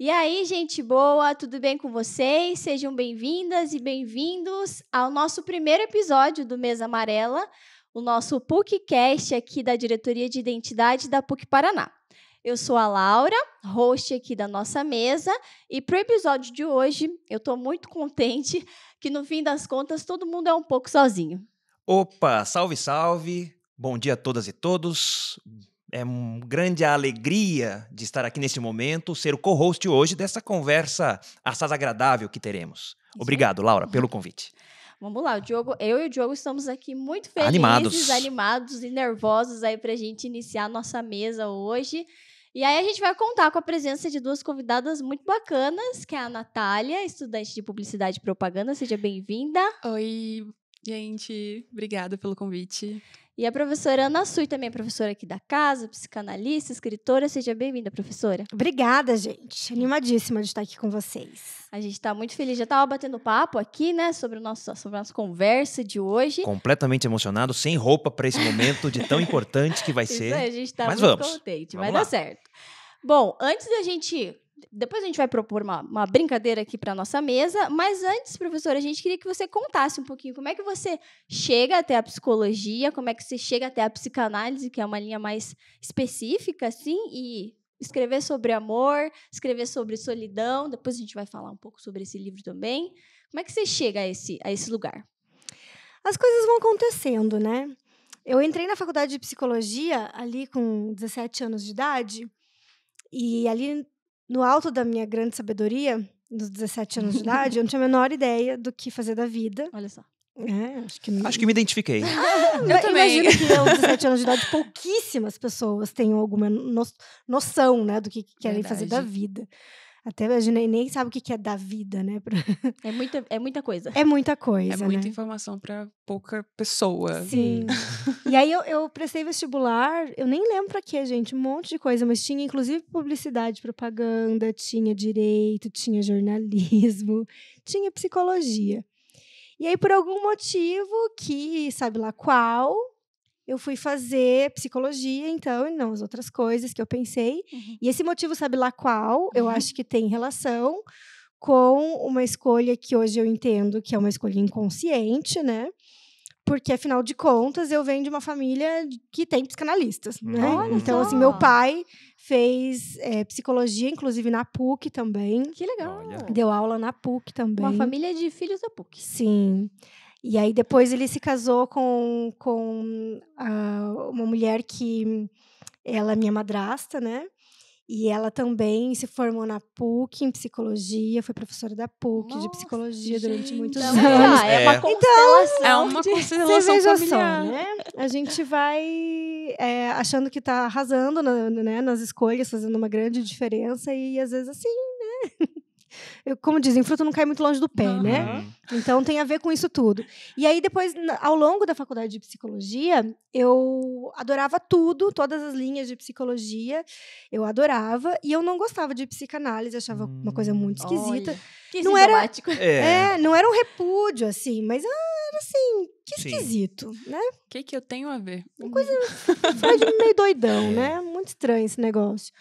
E aí, gente boa, tudo bem com vocês? Sejam bem-vindas e bem-vindos ao nosso primeiro episódio do Mesa Amarela, o nosso PUCcast aqui da Diretoria de Identidade da PUC Paraná. Eu sou a Laura, host aqui da nossa mesa, e para o episódio de hoje eu estou muito contente que no fim das contas todo mundo é um pouco sozinho. Opa, salve, salve! Bom dia a todas e todos. É uma grande alegria de estar aqui neste momento, ser o co-host hoje dessa conversa assaz agradável que teremos. Obrigado, Laura, pelo convite. Vamos lá, o Diogo, eu e o Diogo estamos aqui muito felizes, animados, animados e nervosos aí para a gente iniciar a nossa mesa hoje. E aí a gente vai contar com a presença de duas convidadas muito bacanas, que é a Natália, estudante de Publicidade e Propaganda. Seja bem-vinda. Oi, Gente, obrigada pelo convite. E a professora Ana Sui também é professora aqui da casa, psicanalista, escritora. Seja bem-vinda, professora. Obrigada, gente. Animadíssima de estar aqui com vocês. A gente está muito feliz. Já estava batendo papo aqui, né, sobre, o nosso, sobre a nossa conversa de hoje. Completamente emocionado, sem roupa para esse momento de tão importante que vai ser. Isso a gente está muito vamos. contente. Vamos vai lá. dar certo. Bom, antes da gente depois a gente vai propor uma, uma brincadeira aqui para nossa mesa, mas antes, professora, a gente queria que você contasse um pouquinho como é que você chega até a psicologia, como é que você chega até a psicanálise, que é uma linha mais específica, assim, e escrever sobre amor, escrever sobre solidão. Depois a gente vai falar um pouco sobre esse livro também. Como é que você chega a esse, a esse lugar? As coisas vão acontecendo, né? Eu entrei na faculdade de psicologia ali com 17 anos de idade. E ali no alto da minha grande sabedoria, nos 17 anos de idade, eu não tinha a menor ideia do que fazer da vida. Olha só. É, acho, que me... acho que me identifiquei. Ah, eu, eu também. Imagino que aos 17 anos de idade, pouquíssimas pessoas tenham alguma no... noção né, do que, que querem Verdade. fazer da vida. Até gente nem sabe o que é da vida, né? é, muita, é muita coisa. É muita coisa. É muita né? informação para pouca pessoa. Sim. Hum. e aí eu, eu prestei vestibular, eu nem lembro pra quê, gente, um monte de coisa, mas tinha inclusive publicidade, propaganda, tinha direito, tinha jornalismo, tinha psicologia. E aí, por algum motivo que, sabe lá qual, eu fui fazer psicologia, então, e não as outras coisas que eu pensei. Uhum. E esse motivo, sabe lá qual? Eu uhum. acho que tem relação com uma escolha que hoje eu entendo que é uma escolha inconsciente, né? Porque, afinal de contas, eu venho de uma família que tem psicanalistas, né? Olha uhum. então, só. assim, meu pai fez é, psicologia, inclusive na PUC também. Que legal! Olha. Deu aula na PUC também. Uma família de filhos da PUC. Sim. E aí depois ele se casou com, com uma mulher que ela é minha madrasta, né? E ela também se formou na PUC em psicologia, foi professora da PUC Nossa, de psicologia gente. durante muitos então, anos. É, é. é uma então, constelação. Então, é uma constelação de, familiar. né? A gente vai é, achando que está arrasando na, né, nas escolhas, fazendo uma grande diferença e às vezes assim, né? como dizem, fruto não cai muito longe do pé, uhum. né? Então tem a ver com isso tudo. E aí depois, ao longo da faculdade de psicologia, eu adorava tudo, todas as linhas de psicologia, eu adorava e eu não gostava de psicanálise, achava hum. uma coisa muito hum, esquisita. Olha, que não era, é. é. não era um repúdio assim, mas era assim, que esquisito, Sim. né? O que que eu tenho a ver? Uma coisa meio doidão, é. né? Muito estranho esse negócio.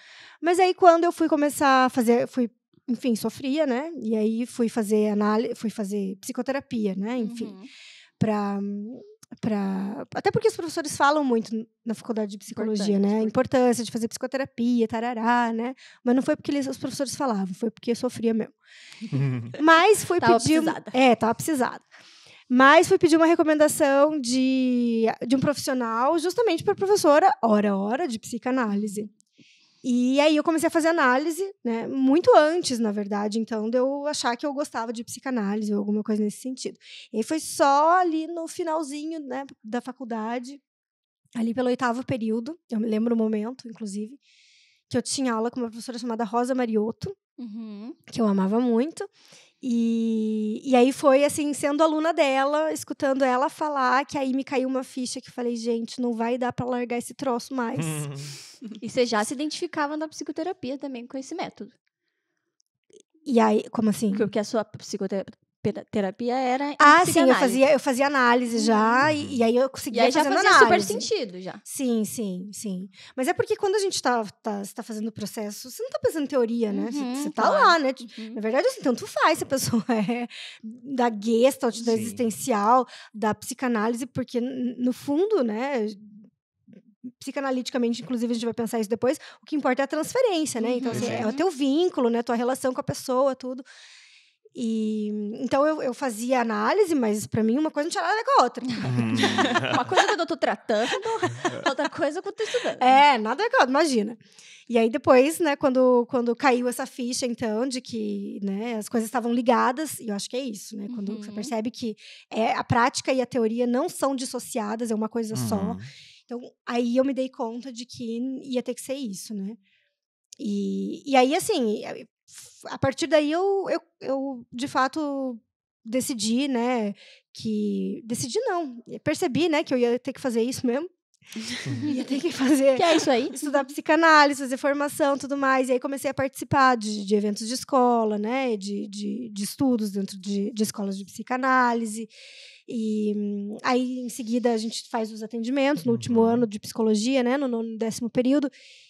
Mas aí quando eu fui começar a fazer, fui enfim, sofria, né? E aí fui fazer análise, fui fazer psicoterapia, né? Enfim, uhum. para para até porque os professores falam muito na faculdade de psicologia, Importante, né? A importância de fazer psicoterapia, tarará, né? Mas não foi porque eles, os professores falavam, foi porque eu sofria mesmo. Mas fui tava pedir, precisada. é, tava precisada. Mas fui pedir uma recomendação de, de um profissional, justamente para professora, hora hora de psicanálise. E aí eu comecei a fazer análise, né? Muito antes, na verdade, então, de eu achar que eu gostava de psicanálise ou alguma coisa nesse sentido. E foi só ali no finalzinho né, da faculdade, ali pelo oitavo período, eu me lembro o momento, inclusive, que eu tinha aula com uma professora chamada Rosa Mariotto, uhum. que eu amava muito. E, e aí foi assim, sendo aluna dela, escutando ela falar, que aí me caiu uma ficha que falei, gente, não vai dar para largar esse troço mais. e você já se identificava na psicoterapia também com esse método? E aí, como assim? Porque a sua psicoterapia terapia era Ah, sim, eu fazia, eu fazia análise já, uhum. e, e aí eu conseguia e aí já fazia análise. super sentido já. Sim, sim, sim. Mas é porque quando a gente está tá, tá, tá fazendo o processo, você não está pensando em teoria, né? Uhum, você, está tá claro. lá, né? Tipo, uhum. Na verdade, assim, tanto faz se a pessoa é da gestalt, da sim. existencial, da psicanálise, porque no fundo, né, psicanaliticamente, inclusive, a gente vai pensar isso depois, o que importa é a transferência, né? Então, uhum. assim, é o uhum. teu vínculo, né? Tua relação com a pessoa, tudo. E, então eu, eu fazia análise, mas para mim uma coisa não tinha nada a ver com a outra. Uhum. uma coisa que eu tô tratando, outra coisa que eu tô estudando. É, nada a ver com a outra, imagina. E aí depois, né, quando, quando caiu essa ficha, então, de que né, as coisas estavam ligadas, e eu acho que é isso, né? Quando uhum. você percebe que é, a prática e a teoria não são dissociadas, é uma coisa uhum. só. Então, aí eu me dei conta de que ia ter que ser isso, né? E, e aí, assim, a partir daí eu, eu, eu de fato decidi, né, que decidi não, percebi, né, que eu ia ter que fazer isso mesmo. ia ter que fazer. Que é isso aí? Estudar psicanálise, fazer formação tudo mais. E aí comecei a participar de, de eventos de escola, né? De, de, de estudos dentro de, de escolas de psicanálise. E hum, aí, em seguida, a gente faz os atendimentos no último uhum. ano de psicologia, né? No décimo período.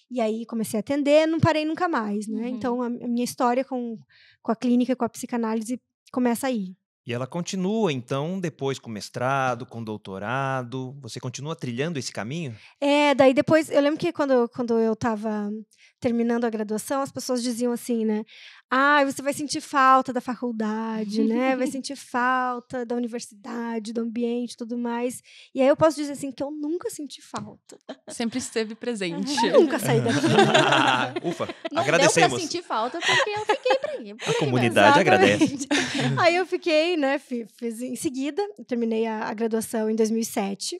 E aí comecei a atender, não parei nunca mais, né? Uhum. Então, a, a minha história com, com a clínica, com a psicanálise, começa aí. E ela continua, então, depois com mestrado, com doutorado. Você continua trilhando esse caminho? É, daí depois. Eu lembro que quando, quando eu estava terminando a graduação, as pessoas diziam assim, né? Ah, você vai sentir falta da faculdade, né? Vai sentir falta da universidade, do ambiente, tudo mais. E aí eu posso dizer assim que eu nunca senti falta. Sempre esteve presente. Eu nunca saí daqui. Ah, ufa, Não agradecemos. Não deu senti falta porque eu fiquei por aí. a aí, comunidade exatamente. agradece. Aí eu fiquei, né? Fiz, em seguida, terminei a, a graduação em 2007.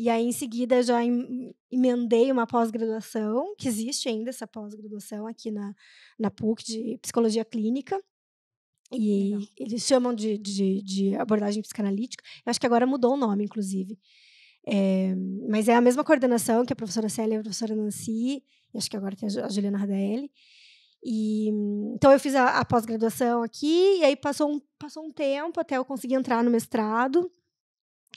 E aí, em seguida, já emendei uma pós-graduação, que existe ainda essa pós-graduação aqui na, na PUC, de psicologia clínica. E Legal. eles chamam de, de, de, abordagem psicanalítica. Eu acho que agora mudou o nome, inclusive. É, mas é a mesma coordenação que a professora Célia e a professora Nancy, acho que agora tem a Juliana Radelli. E, então, eu fiz a, a pós-graduação aqui, e aí passou um, passou um tempo até eu conseguir entrar no mestrado.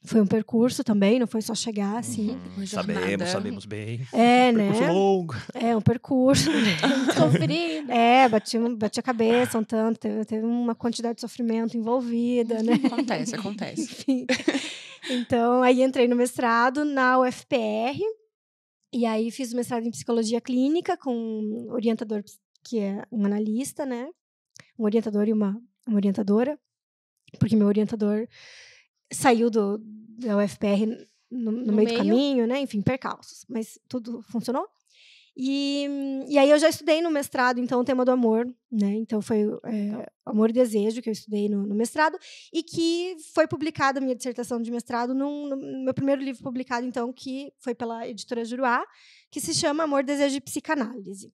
Foi um percurso também, não foi só chegar assim. Uhum. Sabemos, sabemos bem. É, um né? Percurso longo. É, um percurso. Sofrido. É, bati, bati a cabeça um tanto, teve, teve uma quantidade de sofrimento envolvida, né? Acontece, acontece. Enfim. Então, aí entrei no mestrado na UFPR. E aí fiz o mestrado em psicologia clínica com um orientador que é um analista, né? Um orientador e uma, uma orientadora. Porque meu orientador saiu do, da UFPR no, no, no meio, meio, do caminho, né? Enfim, percalços. Mas tudo funcionou. E, e aí eu já estudei no mestrado, então, o tema do amor, né? Então foi é, Amor e Desejo que eu estudei no, no mestrado e que foi publicada a minha dissertação de mestrado num, no meu primeiro livro publicado, então, que foi pela editora Juruá, que se chama Amor, Desejo e Psicanálise.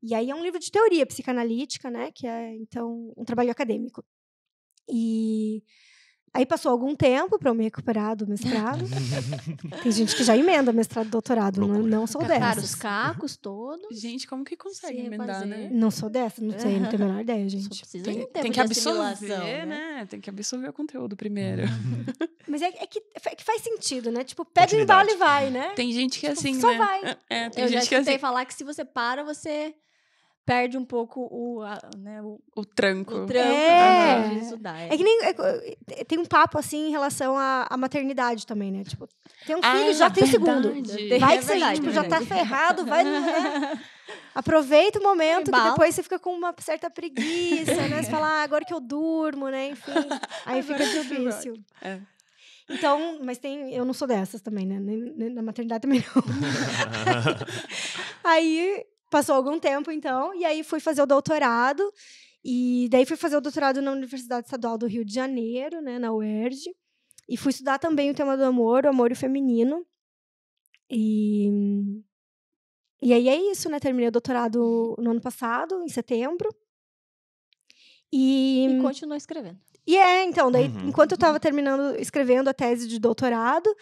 E aí é um livro de teoria psicanalítica, né? Que é, então, um trabalho acadêmico. E Aí passou algum tempo para eu me recuperar do mestrado. Tem gente que já emenda mestrado e doutorado, não, não, sou dessa. dessas. os cacos todos. Gente, como que consegue Se emendar, né? Não sou dessa, não sei, não tenho a menor ideia, gente. Tem, tem, tem, que absorver, né? né? Tem que absorver o conteúdo primeiro. Mas é, é, que, é que, faz sentido, né? Tipo, pega o embalo e vai, né? Tem gente que é tipo, assim, Só né? vai. É, é tem eu gente já é escutei que assim... falar que se você para, você perde um pouco o, a, né, o, o, tranco. O tranco é. Né, estudar. É. é que nem. É, é, tem um papo assim em relação à, à, maternidade também, né? Tipo, tem um ah, filho, ah, já tem verdade. segundo. Vai é que você tipo, já tá ferrado, vai. Né? Aproveita o momento, que depois você fica com uma certa preguiça, né? Você fala, ah, agora que eu durmo, né? Enfim. Aí fica difícil. É. Então, mas tem. Eu não sou dessas também, né? Nem, nem na maternidade também não. aí Passou algum tempo, então, e aí fui fazer o doutorado. E daí fui fazer o doutorado na Universidade Estadual do Rio de Janeiro, né, na UERJ. E fui estudar também o tema do amor, o amor e o feminino. E, e aí é isso, né? Terminei o doutorado no ano passado, em setembro. E, e continuou escrevendo. E é, então, daí, uhum. enquanto eu estava terminando, escrevendo a tese de doutorado,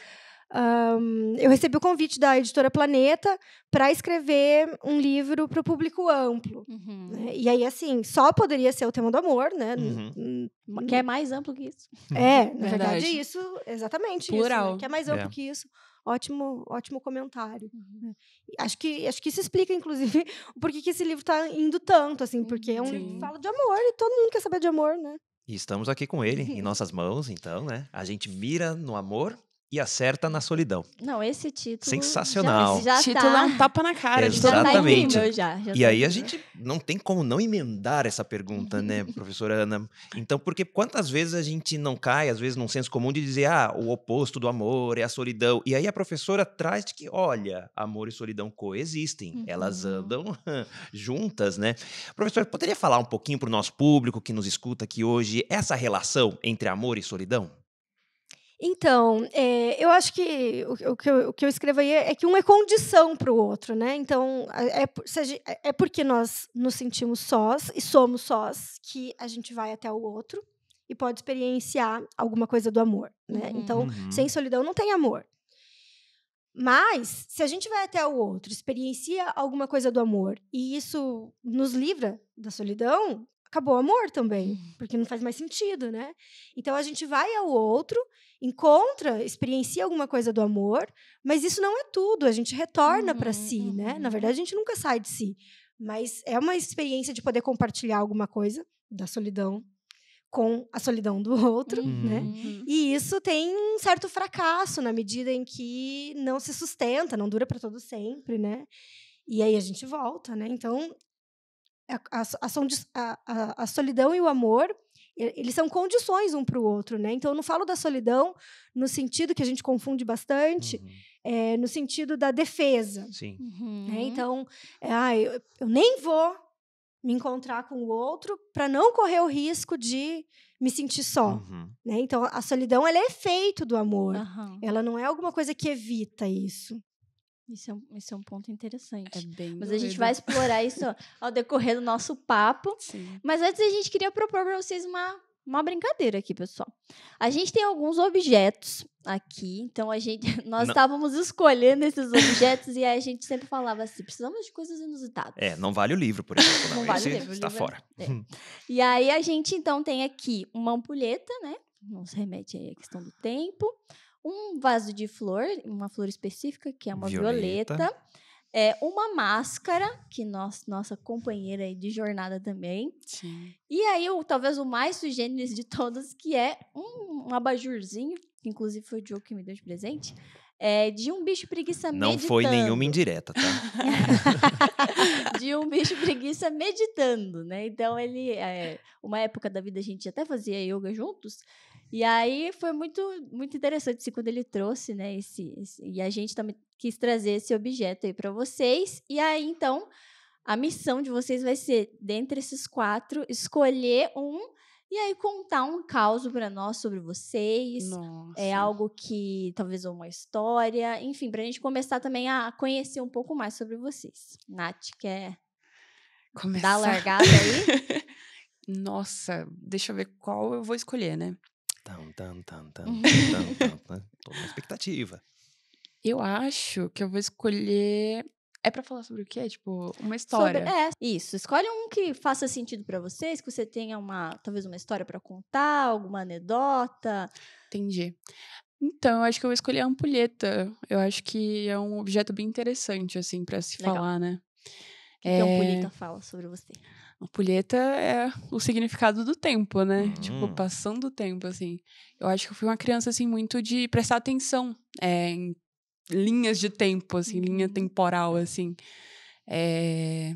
um, eu recebi o convite da editora Planeta para escrever um livro para o público amplo. Uhum. Né? E aí, assim, só poderia ser o tema do amor, né? Uhum. Que é mais amplo que isso. É, na verdade, verdade isso, exatamente Plural. isso. Né? Que é mais amplo é. que isso. Ótimo, ótimo comentário. Uhum. Né. Acho que acho que isso explica, inclusive, por que esse livro está indo tanto, assim, porque é um livro que uhum. fala de amor e todo mundo quer saber de amor, né? E estamos aqui com ele em nossas mãos, então, né? A gente mira no amor e acerta na solidão. Não, esse título. Sensacional. Já, já tá título tá... é um tapa na cara. Exatamente. Já tá, tá já, já e tá aí a gente não tem como não emendar essa pergunta, né, professora Ana? Então, porque quantas vezes a gente não cai, às vezes, num senso comum de dizer, ah, o oposto do amor é a solidão. E aí a professora traz de que, olha, amor e solidão coexistem, uhum. elas andam juntas, né? Professora, poderia falar um pouquinho para o nosso público que nos escuta aqui hoje essa relação entre amor e solidão? Então, é, eu acho que o, o, que eu, o, que eu, escrevo aí é, é que um é condição para o outro, né? Então, é, é, é, porque nós nos sentimos sós e somos sós que a gente vai até o outro e pode experienciar alguma coisa do amor, né? Uhum. Então, uhum. sem solidão não tem amor. Mas, se a gente vai até o outro, experiencia alguma coisa do amor e isso nos livra da solidão, acabou o amor também, uhum. porque não faz mais sentido, né? Então a gente vai ao outro encontra, experiencia alguma coisa do amor, mas isso não é tudo. A gente retorna uhum, para si, uhum. né? Na uhum. verdade, a gente nunca sai de si. Mas é uma experiência de poder compartilhar alguma coisa da solidão com a solidão do outro, né? uhum. né? E isso tem um certo fracasso na medida em que não se sustenta, não dura para todo sempre, né? E aí a gente volta, né? Então a, a, a, a solidão e o amor eles são condições um para o outro, né? Então, eu não falo da solidão no sentido que a gente confunde bastante, uhum. é, no sentido da defesa. Sim. Uhum. Né? Então, é, ah, eu, eu, nem vou me encontrar com o outro para não correr o risco de me sentir só. Uhum. Né? Então, a solidão ela é efeito do amor. Ela não é alguma coisa que evita isso. Isso é, um, isso é um ponto é interessante. É bem Mas doido. a gente vai explorar isso ao decorrer do nosso papo. Sim. Mas antes a gente queria propor para vocês uma, uma brincadeira aqui, pessoal. A gente tem alguns objetos aqui, então a gente nós estávamos escolhendo esses objetos e a gente sempre falava assim, precisamos de coisas inusitadas. É, não vale o livro, por exemplo. Não, não vale Esse o tá livro. Está é livro fora. É. Hum. e aí a gente então tem aqui uma ampulheta, né? Não se remete aí à questão do tempo um vaso de flor, uma flor específica, que é uma violeta. violeta é, uma máscara, que nós, nossa companheira de jornada também. Sim. E aí, o, talvez o mais sugêneres de todos, que é um, um abajurzinho, que inclusive foi o Joe que me deu de presente, é, de um bicho preguiça Não meditando. Não foi nenhuma indireta, tá? de um bicho preguiça meditando, né? Então, ele... É, uma época da vida, a gente até fazia yoga juntos. E aí foi muito, muito interessante assim, quando ele trouxe, né? Esse, esse, e a gente também quis trazer esse objeto aí para vocês. E aí, então, a missão de vocês vai ser, dentre esses quatro, escolher um e aí contar um caos para nós sobre vocês. É Nossa. É algo que talvez uma história, enfim, para a gente começar também a conhecer um pouco mais sobre vocês. Nath, quer começar. dar largada aí? Nossa, deixa eu ver qual eu vou escolher, né? Tam, tam, tam, tam, tam, tam, tam. Né? Tô na expectativa. Eu acho que eu vou escolher. É pra falar sobre o quê? Tipo, uma história. Sobre, é, isso. Escolhe um que faça sentido para vocês, que você tenha uma, talvez uma história para contar, alguma anedota. Entendi. Então, eu acho que eu vou escolher a ampulheta. Eu acho que é um objeto bem interessante, assim, para se Legal. falar, né? O que, é... que a é ampulheta fala sobre você? ampulheta é o significado do tempo, né? Uhum. Tipo, passando o tempo, assim. Eu acho que eu fui uma criança, assim, muito de prestar atenção é, em linhas de tempo, assim, linha uhum. temporal, assim. É,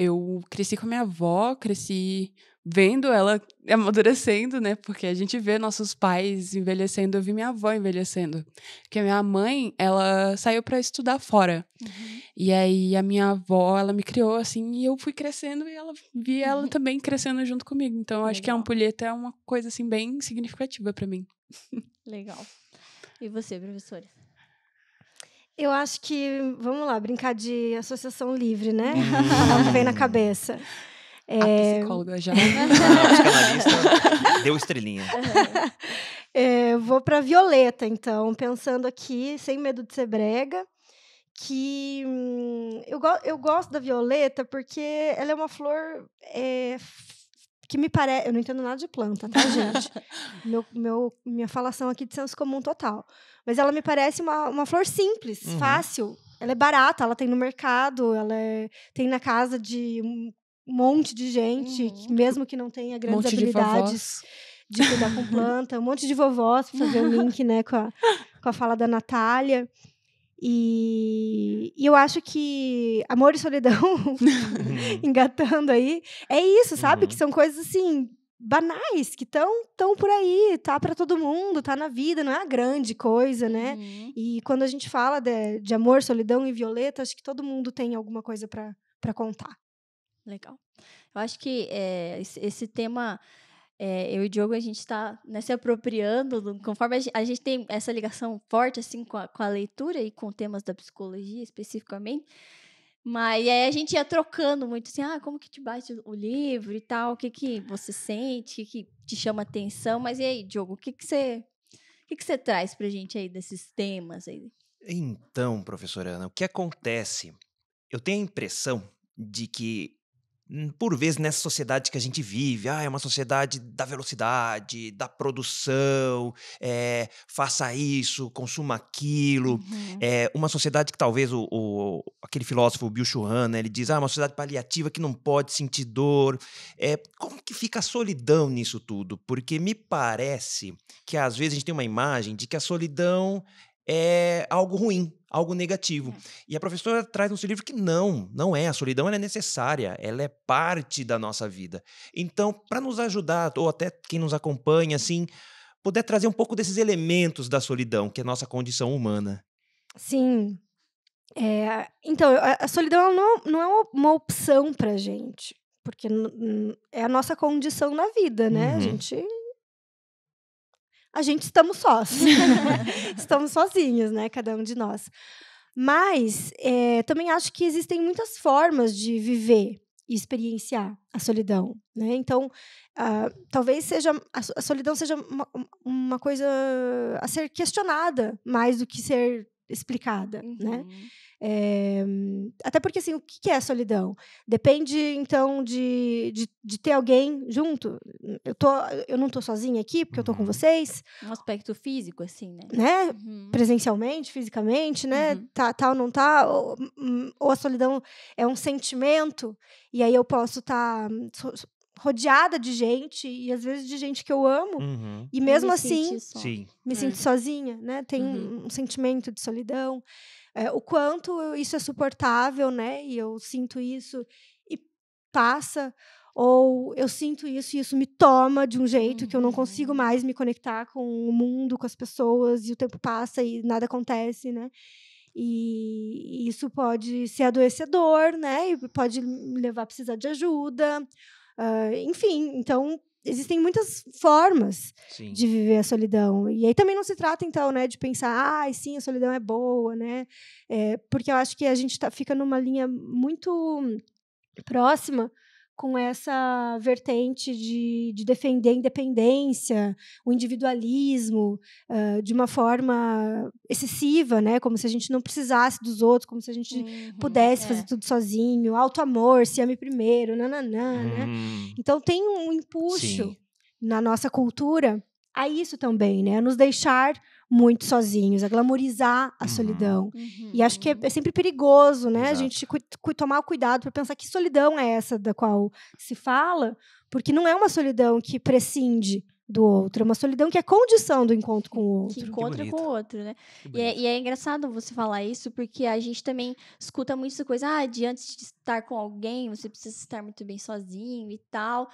eu cresci com a minha avó, cresci vendo ela amadurecendo, né? Porque a gente vê nossos pais envelhecendo, eu vi minha avó envelhecendo. Porque a minha mãe, ela saiu para estudar fora. Uhum. E aí a minha avó, ela me criou assim, e eu fui crescendo e ela vi ela uhum. também crescendo junto comigo. Então, eu acho que é a ampulheta é uma coisa assim bem significativa para mim. Legal. E você, professora? Eu acho que, vamos lá, brincar de associação livre, né? Hum. É vem na cabeça. É... psicóloga já. Né? deu estrelinha. É, vou para Violeta, então, pensando aqui, sem medo de ser brega, que hum, eu, go eu gosto da Violeta porque ela é uma flor é, que me parece. Eu não entendo nada de planta, tá, gente? meu, meu, minha falação aqui de senso comum total. Mas ela me parece uma, uma flor simples, uhum. fácil. Ela é barata, ela tem no mercado, ela é, tem na casa de um monte de gente, uhum. que, mesmo que não tenha grandes monte habilidades de, de cuidar com planta, um monte de vovós, pra fazer o link né, com, a, com a fala da Natália. E, e, eu acho que amor e solidão, engatando aí, é isso, sabe? Uhum. Que são coisas assim banais que estão tão por aí, tá para todo mundo, tá na vida, não é uma grande coisa, né? Uhum. E quando a gente fala de, de amor, solidão e violeta, acho que todo mundo tem alguma coisa para contar. Legal. Eu acho que é, esse tema é, eu e o Diogo, a gente está né, se apropriando, conforme a gente, a gente, tem essa ligação forte assim com a, com a, leitura e com temas da psicologia especificamente, mas aí a gente ia trocando muito assim, ah, como que te bate o livro e tal, o que que você sente, o que, que te chama atenção, mas e aí, Diogo, o que que você, o que que você traz pra gente aí desses temas aí? Então, professora Ana, o que acontece? Eu tenho a impressão de que Hum, por vezes nessa sociedade que a gente vive, ah, é uma sociedade da velocidade, da produção, é, faça isso, consuma aquilo, uhum. é uma sociedade que talvez o, o aquele filósofo Bill Shuhan, né, ele diz, ah, é uma sociedade paliativa que não pode sentir dor, é, como que fica a solidão nisso tudo? Porque me parece que às vezes a gente tem uma imagem de que a solidão é algo ruim, algo negativo. É. E a professora traz no seu livro que não, não é. A solidão é necessária, ela é parte da nossa vida. Então, para nos ajudar, ou até quem nos acompanha, assim, poder trazer um pouco desses elementos da solidão, que é a nossa condição humana. Sim. É, então, a, solidão não, é, não é uma opção para gente, porque é a nossa condição na vida, né? Uhum. A gente a gente estamos sós. estamos sozinhos, né? Cada um de nós. Mas é, também acho que existem muitas formas de viver e experienciar a solidão, né? Então, uh, talvez seja a solidão seja uma, uma, coisa a ser questionada mais do que ser explicada, né? uhum. né? É, até porque, assim, o que é solidão? Depende, então, de, de, de, ter alguém junto. Eu, tô, eu não tô sozinha aqui, porque eu tô com uhum. vocês. É um aspecto físico, assim, né? né? Uhum. Presencialmente, fisicamente, né? Uhum. Tá, tá ou não tá. Ou, hum, ou, a solidão é um sentimento, e aí eu posso estar... Tá, hum, so, rodeada de gente e às vezes de gente que eu amo uhum. e mesmo me assim me sinto é. sozinha né tem uhum. um sentimento de solidão é, o quanto isso é suportável, né? E eu sinto isso e passa ou eu sinto isso e isso me toma de um jeito uhum. que eu não consigo uhum. mais me conectar com o mundo, com as pessoas, e o tempo passa e nada acontece, né? E isso pode ser adoecedor, né? E pode me levar a precisar de ajuda, Uh, enfim, então existem muitas formas sim. de viver a solidão. E aí também não se trata, então, né, de pensar, ah, sim, a solidão é boa, né? É, porque eu acho que a gente tá, fica numa linha muito próxima com essa vertente de, de defender a independência, o individualismo, uh, de uma forma excessiva, né? Como se a gente não precisasse dos outros, como se a gente uhum, pudesse é. fazer tudo sozinho, alto amor, se ame primeiro, nananã, né? Hum. Então tem um impulso Sim. na nossa cultura a isso também, né? A nos deixar muito sozinhos, a glamorizar a uhum. solidão. Uhum. E acho que é, é sempre perigoso, né? Exato. A gente tomar o cuidado para pensar que solidão é essa da qual se fala, porque não é uma solidão que prescinde do outro, é uma solidão que é condição do encontro com o outro. Que encontra que com o outro, né? E é, e é, engraçado você falar isso, porque a gente também escuta muito essa coisa, ah, de antes de estar com alguém, você precisa estar muito bem sozinho e tal.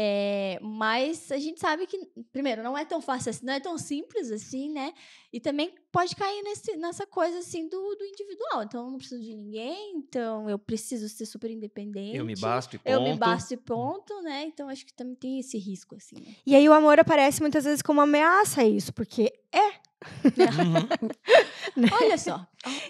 É, mas a gente sabe que, primeiro, não é tão fácil assim, não é tão simples assim, né? E também pode cair nesse, nessa coisa assim do, do individual. Então, eu não preciso de ninguém, então eu preciso ser super independente. Eu me basto e ponto. Eu me basto e ponto, né? Então, acho que também tem esse risco, assim. Né? E aí o amor aparece muitas vezes como ameaça a isso, porque é Uhum. Né? Olha só.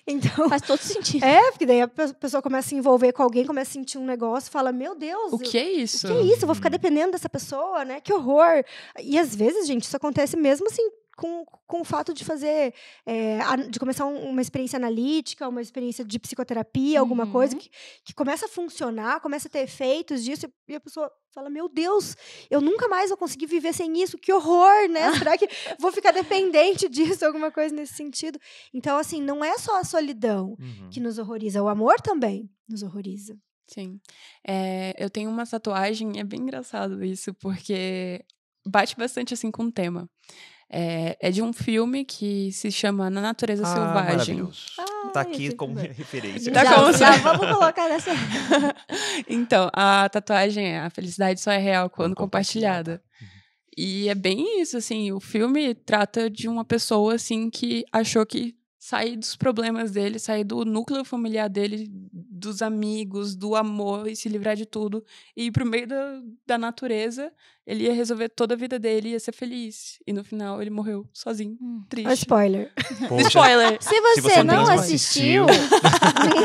Então, Faz todo sentido. É, porque daí a pessoa começa a se envolver com alguém, começa a sentir um negócio, fala: Meu Deus. O que é isso? O que é isso? Eu vou ficar uhum. dependendo dessa pessoa, né? Que horror. E às vezes, gente, isso acontece mesmo assim, com, com o fato de fazer, é, de começar uma experiência analítica, uma experiência de psicoterapia, uhum. alguma coisa uhum. que, que começa a funcionar, começa a ter efeitos disso, e a pessoa fala, meu Deus, eu nunca mais vou conseguir viver sem isso, que horror, né? Será que vou ficar dependente disso, alguma coisa nesse sentido? Então, assim, não é só a solidão uhum. que nos horroriza, é o amor também nos horroriza. Sim. É, eu tenho uma tatuagem, é bem engraçado isso, porque bate bastante assim com o tema. É, é de um filme que se chama Na Natureza ah, Selvagem. Ah, tá é aqui como né? referência. Tá já, como já vamos colocar nessa. então, a tatuagem é A Felicidade Só é Real Quando Compartilhada. compartilhada. E é bem isso, assim, o filme trata de uma pessoa, assim, que achou que sair dos problemas dele, sair do núcleo familiar dele, dos amigos, do amor e se livrar de tudo e ir pro meio da, da natureza ele ia resolver toda a vida dele, ia ser feliz. E no final ele morreu sozinho, hum. triste. spoiler. Poxa. Spoiler. Se você, Se você não, não assistiu.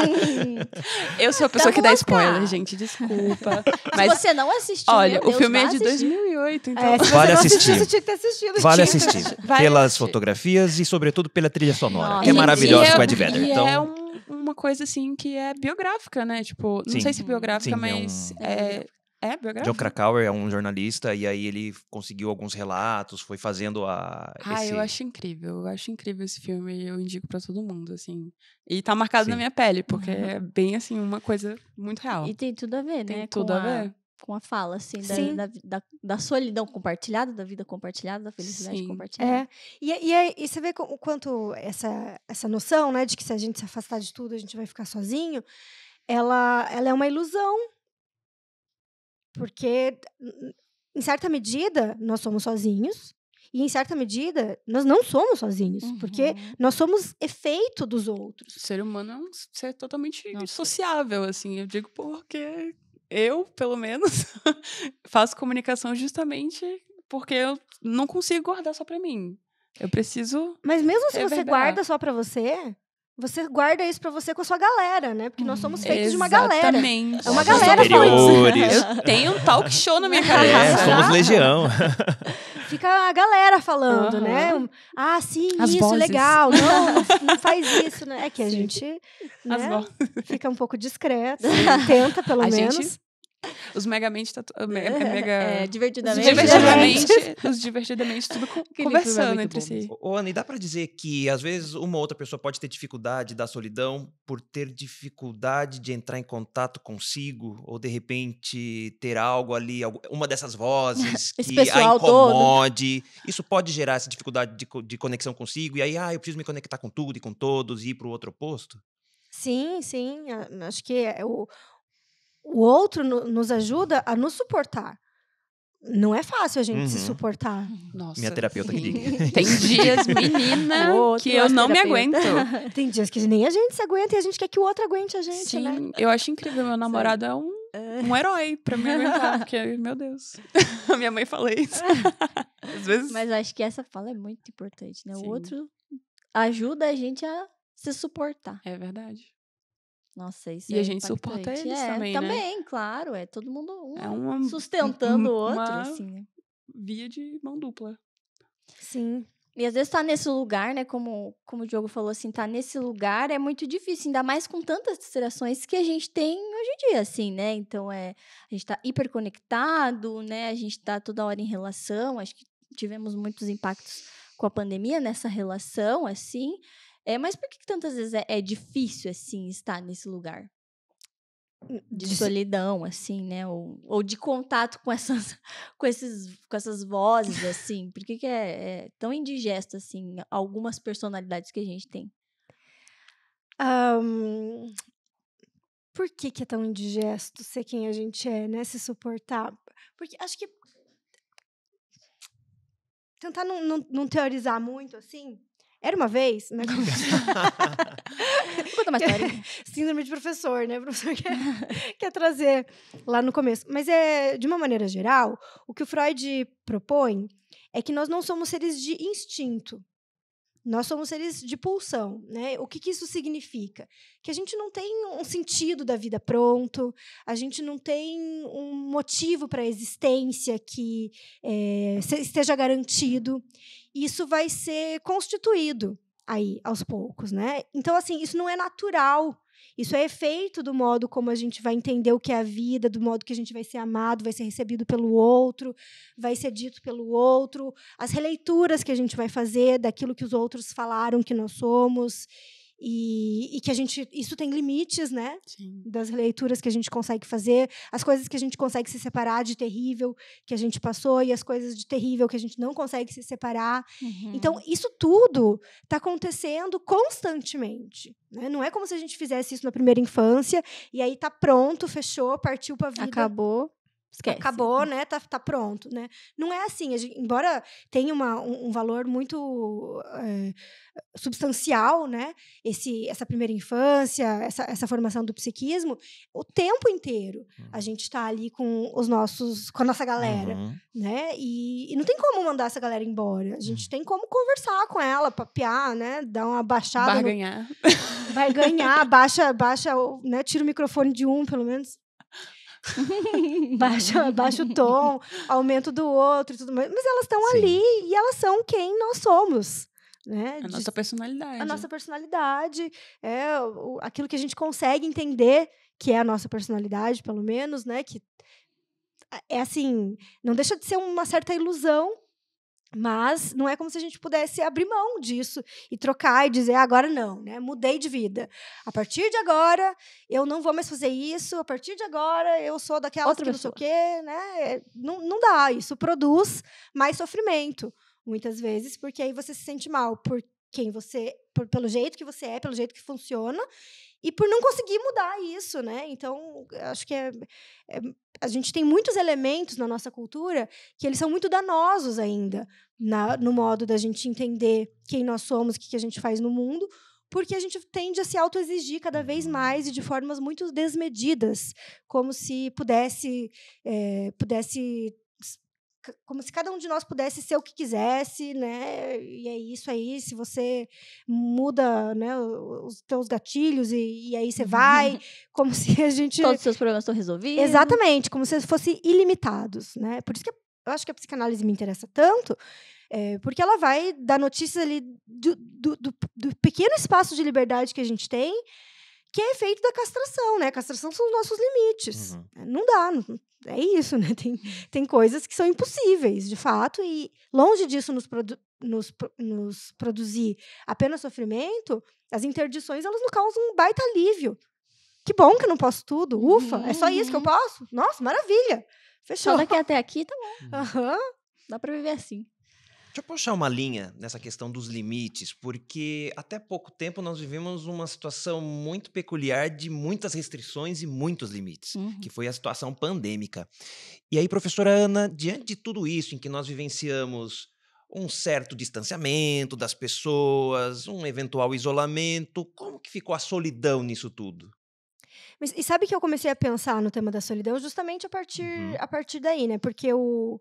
eu sou a pessoa que dá spoiler, gente, desculpa. Mas Se você não assistiu. Olha, Deus, o filme é de assistir. 2008, então. É, vale assistir. tinha que ter assistido. Vale assistir. Vale Pelas assistir. fotografias e, sobretudo, pela trilha sonora, Nossa. que é maravilhosa é com é, Ed Vedder. Então... É um uma coisa assim que é biográfica, né? Tipo, não Sim. sei se é biográfica, Sim, é mas é, um... é é, é John Krakauer é um jornalista e aí ele conseguiu alguns relatos, foi fazendo a. Ah, esse... eu acho incrível. Eu acho incrível esse filme eu indico para todo mundo, assim. E tá marcado Sim. na minha pele, porque é bem, assim, uma coisa muito real. E tem tudo a ver, tem né? Tem tudo a ver. com a fala, assim, da, da, da, da, solidão compartilhada, da vida compartilhada, da felicidade Sim. compartilhada. É. E, e, e, você vê o quanto essa, essa noção, né, de que se a gente se afastar de tudo, a gente vai ficar sozinho, ela, ela é uma ilusão, porque, em certa medida, nós somos sozinhos. E, em certa medida, nós não somos sozinhos, uhum. porque nós somos efeito dos outros. O ser humano é um ser totalmente Nossa. sociável, assim. Eu digo porque eu, pelo menos, faço comunicação justamente porque eu não consigo guardar só para mim. Eu preciso. Mas mesmo se reverberar. você guarda só para você, você guarda isso para você com a sua galera, né? Porque nós somos feitos de uma galera. Exatamente. É uma galera falando. Eu tenho um talk show na minha é, cabeça. É, somos legião. Fica a galera falando, uhum. né? Ah, sim, As isso, vozes. legal. Não, não, não, faz isso, né? É que a sim. gente né? fica um pouco discreto, tenta pelo a menos. Gente Os megamente tá me, é, é, é, mega... é, divertidamente. Os divertidamente, os divertidamente tudo é conversando é entre bom. si. Ô, Ana, e dá pra dizer que às vezes uma outra pessoa pode ter dificuldade da solidão por ter dificuldade de entrar em contato consigo, ou de repente ter algo ali, uma dessas vozes que a incomode. Todo. Isso pode gerar essa dificuldade de, de conexão consigo, e aí, ah, eu preciso me conectar com tudo e com todos e ir pro outro posto Sim, sim. Acho que é o, o outro no, nos ajuda a nos suportar. Não é fácil a gente uhum. se suportar. Nossa. Minha terapeuta que diga. Tem dias, menina, que eu é não terapeuta. me aguento. Tem dias que nem a gente se aguenta e a gente quer que o outro aguente a gente, Sim, né? Eu acho incrível. Meu namorado é um, um é. herói pra me aguentar. Porque, meu Deus. A minha mãe fala isso. Às vezes... Mas acho que essa fala é muito importante, né? Sim. O outro ajuda a gente a se suportar. É verdade. Nossa, isso E é a gente suporta eles é, também, né? Também, né? claro. É todo mundo um é uma, sustentando o outro, assim, né? Via de mão dupla. Sim. E às vezes tá nesse lugar, né? Como, como o Diogo falou, assim, tá nesse lugar é muito difícil, ainda mais com tantas distrações que a gente tem hoje em dia, assim, né? Então é. A gente tá hiperconectado, né? A gente tá toda hora em relação, acho que tivemos muitos impactos com a pandemia nessa relação, assim. É, mas por que, que tantas vezes é, é, difícil, assim, estar nesse lugar? Hum, de, de solidão, assim, né? Ou, ou de contato com essas, com, esses, com essas vozes, assim. Por que, que é, é tão indigesto, assim, algumas personalidades que a gente tem? Ah, um, por que, que é tão indigesto ser quem a gente é, né? Se suportar. Porque acho que tentar não, não, não, teorizar muito assim, era uma vez, né? Como... Conta matéria história. Síndrome de professor, né? O professor quer, quer trazer lá no começo. Mas é, de uma maneira geral, o que o Freud propõe é que nós não somos seres de instinto. Nós somos seres de pulsão, né? O que, que, isso significa? Que a gente não tem um sentido da vida pronto, a gente não tem um motivo para a existência que é, esteja garantido isso vai ser constituído aí aos poucos, né? Então, assim, isso não é natural. Isso é efeito do modo como a gente vai entender o que é a vida, do modo que a gente vai ser amado, vai ser recebido pelo outro, vai ser dito pelo outro, as releituras que a gente vai fazer daquilo que os outros falaram que nós somos. E, e, que a gente. Isso tem limites, né? Sim. Das leituras que a gente consegue fazer, as coisas que a gente consegue se separar de terrível que a gente passou e as coisas de terrível que a gente não consegue se separar. Então, uhum. Então, isso tudo está acontecendo constantemente. Né? Não é como se a gente fizesse isso na primeira infância e aí tá pronto, fechou, partiu para a vida. Acabou. Esquece. Acabou, né? Tá, tá pronto, né? Não é assim. Gente, embora tenha uma, um, um valor muito é, substancial, né? Esse, essa primeira infância, essa, essa formação do psiquismo, o tempo inteiro a uhum. gente está ali com os nossos, com a nossa galera, uhum. né? E, e, não tem como mandar essa galera embora. A gente hum. tem como conversar com ela, papear, né? Dar uma baixada. Vai no... ganhar. Vai ganhar, baixa, baixa, né? Tira o microfone de um, pelo menos baixa, baixa o tom, aumento do outro e tudo mais. Mas elas estão ali e elas são quem nós somos. Né? A nossa personalidade. A nossa personalidade, é o, aquilo que a gente consegue entender que é a nossa personalidade, pelo menos, né? Que é assim, não deixa de ser uma certa ilusão mas não é como se a gente pudesse abrir mão disso e trocar e dizer ah, agora não, né? Mudei de vida. A partir de agora eu não vou mais fazer isso. A partir de agora eu sou daquela Outra que pessoa. não sei o quê, né? É, não, não dá. Isso produz mais sofrimento muitas vezes, porque aí você se sente mal por quem você, por, pelo jeito que você é, pelo jeito que funciona e por não conseguir mudar isso, né? Então acho que é, é a gente tem muitos elementos na nossa cultura que eles são muito danosos ainda na, no modo da gente entender quem nós somos, o que, que a gente faz no mundo, porque a gente tende a se autoexigir cada vez mais e de formas muito desmedidas, como se pudesse é, pudesse como se cada um de nós pudesse ser o que quisesse, né? E é isso aí. Se você muda, né, os teus gatilhos e, e aí você vai, como se a gente todos os seus problemas estão resolvidos. Exatamente, como se fossem ilimitados, né? Por isso que eu acho que a psicanálise me interessa tanto, é, porque ela vai dar notícias ali do, do, do, do pequeno espaço de liberdade que a gente tem que é efeito da castração, né? castração são os nossos limites. Uhum. Não dá, é isso, né? Tem, tem coisas que são impossíveis, de fato, e longe disso nos, produ nos, nos produzir apenas sofrimento, as interdições elas nos causam um baita alívio. Que bom que eu não posso tudo, ufa, uhum. é só isso que eu uhum. posso? Nossa, maravilha! Fechou. Só daqui até aqui tá bom. Uhum. Dá pra viver assim. Deixa eu puxar uma linha nessa questão dos limites, porque até pouco tempo nós vivemos uma situação muito peculiar de muitas restrições e muitos limites, uhum. que foi a situação pandêmica. E aí, professora Ana, diante de tudo isso em que nós vivenciamos um certo distanciamento das pessoas, um eventual isolamento, como que ficou a solidão nisso tudo? Mas, e sabe que eu comecei a pensar no tema da solidão justamente a partir, uhum. a partir daí, né? Porque o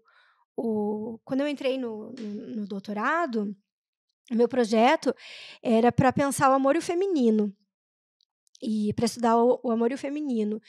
o, quando eu entrei no, no, doutorado, meu projeto era para pensar o amor e o feminino e para estudar o, o, amor e o feminino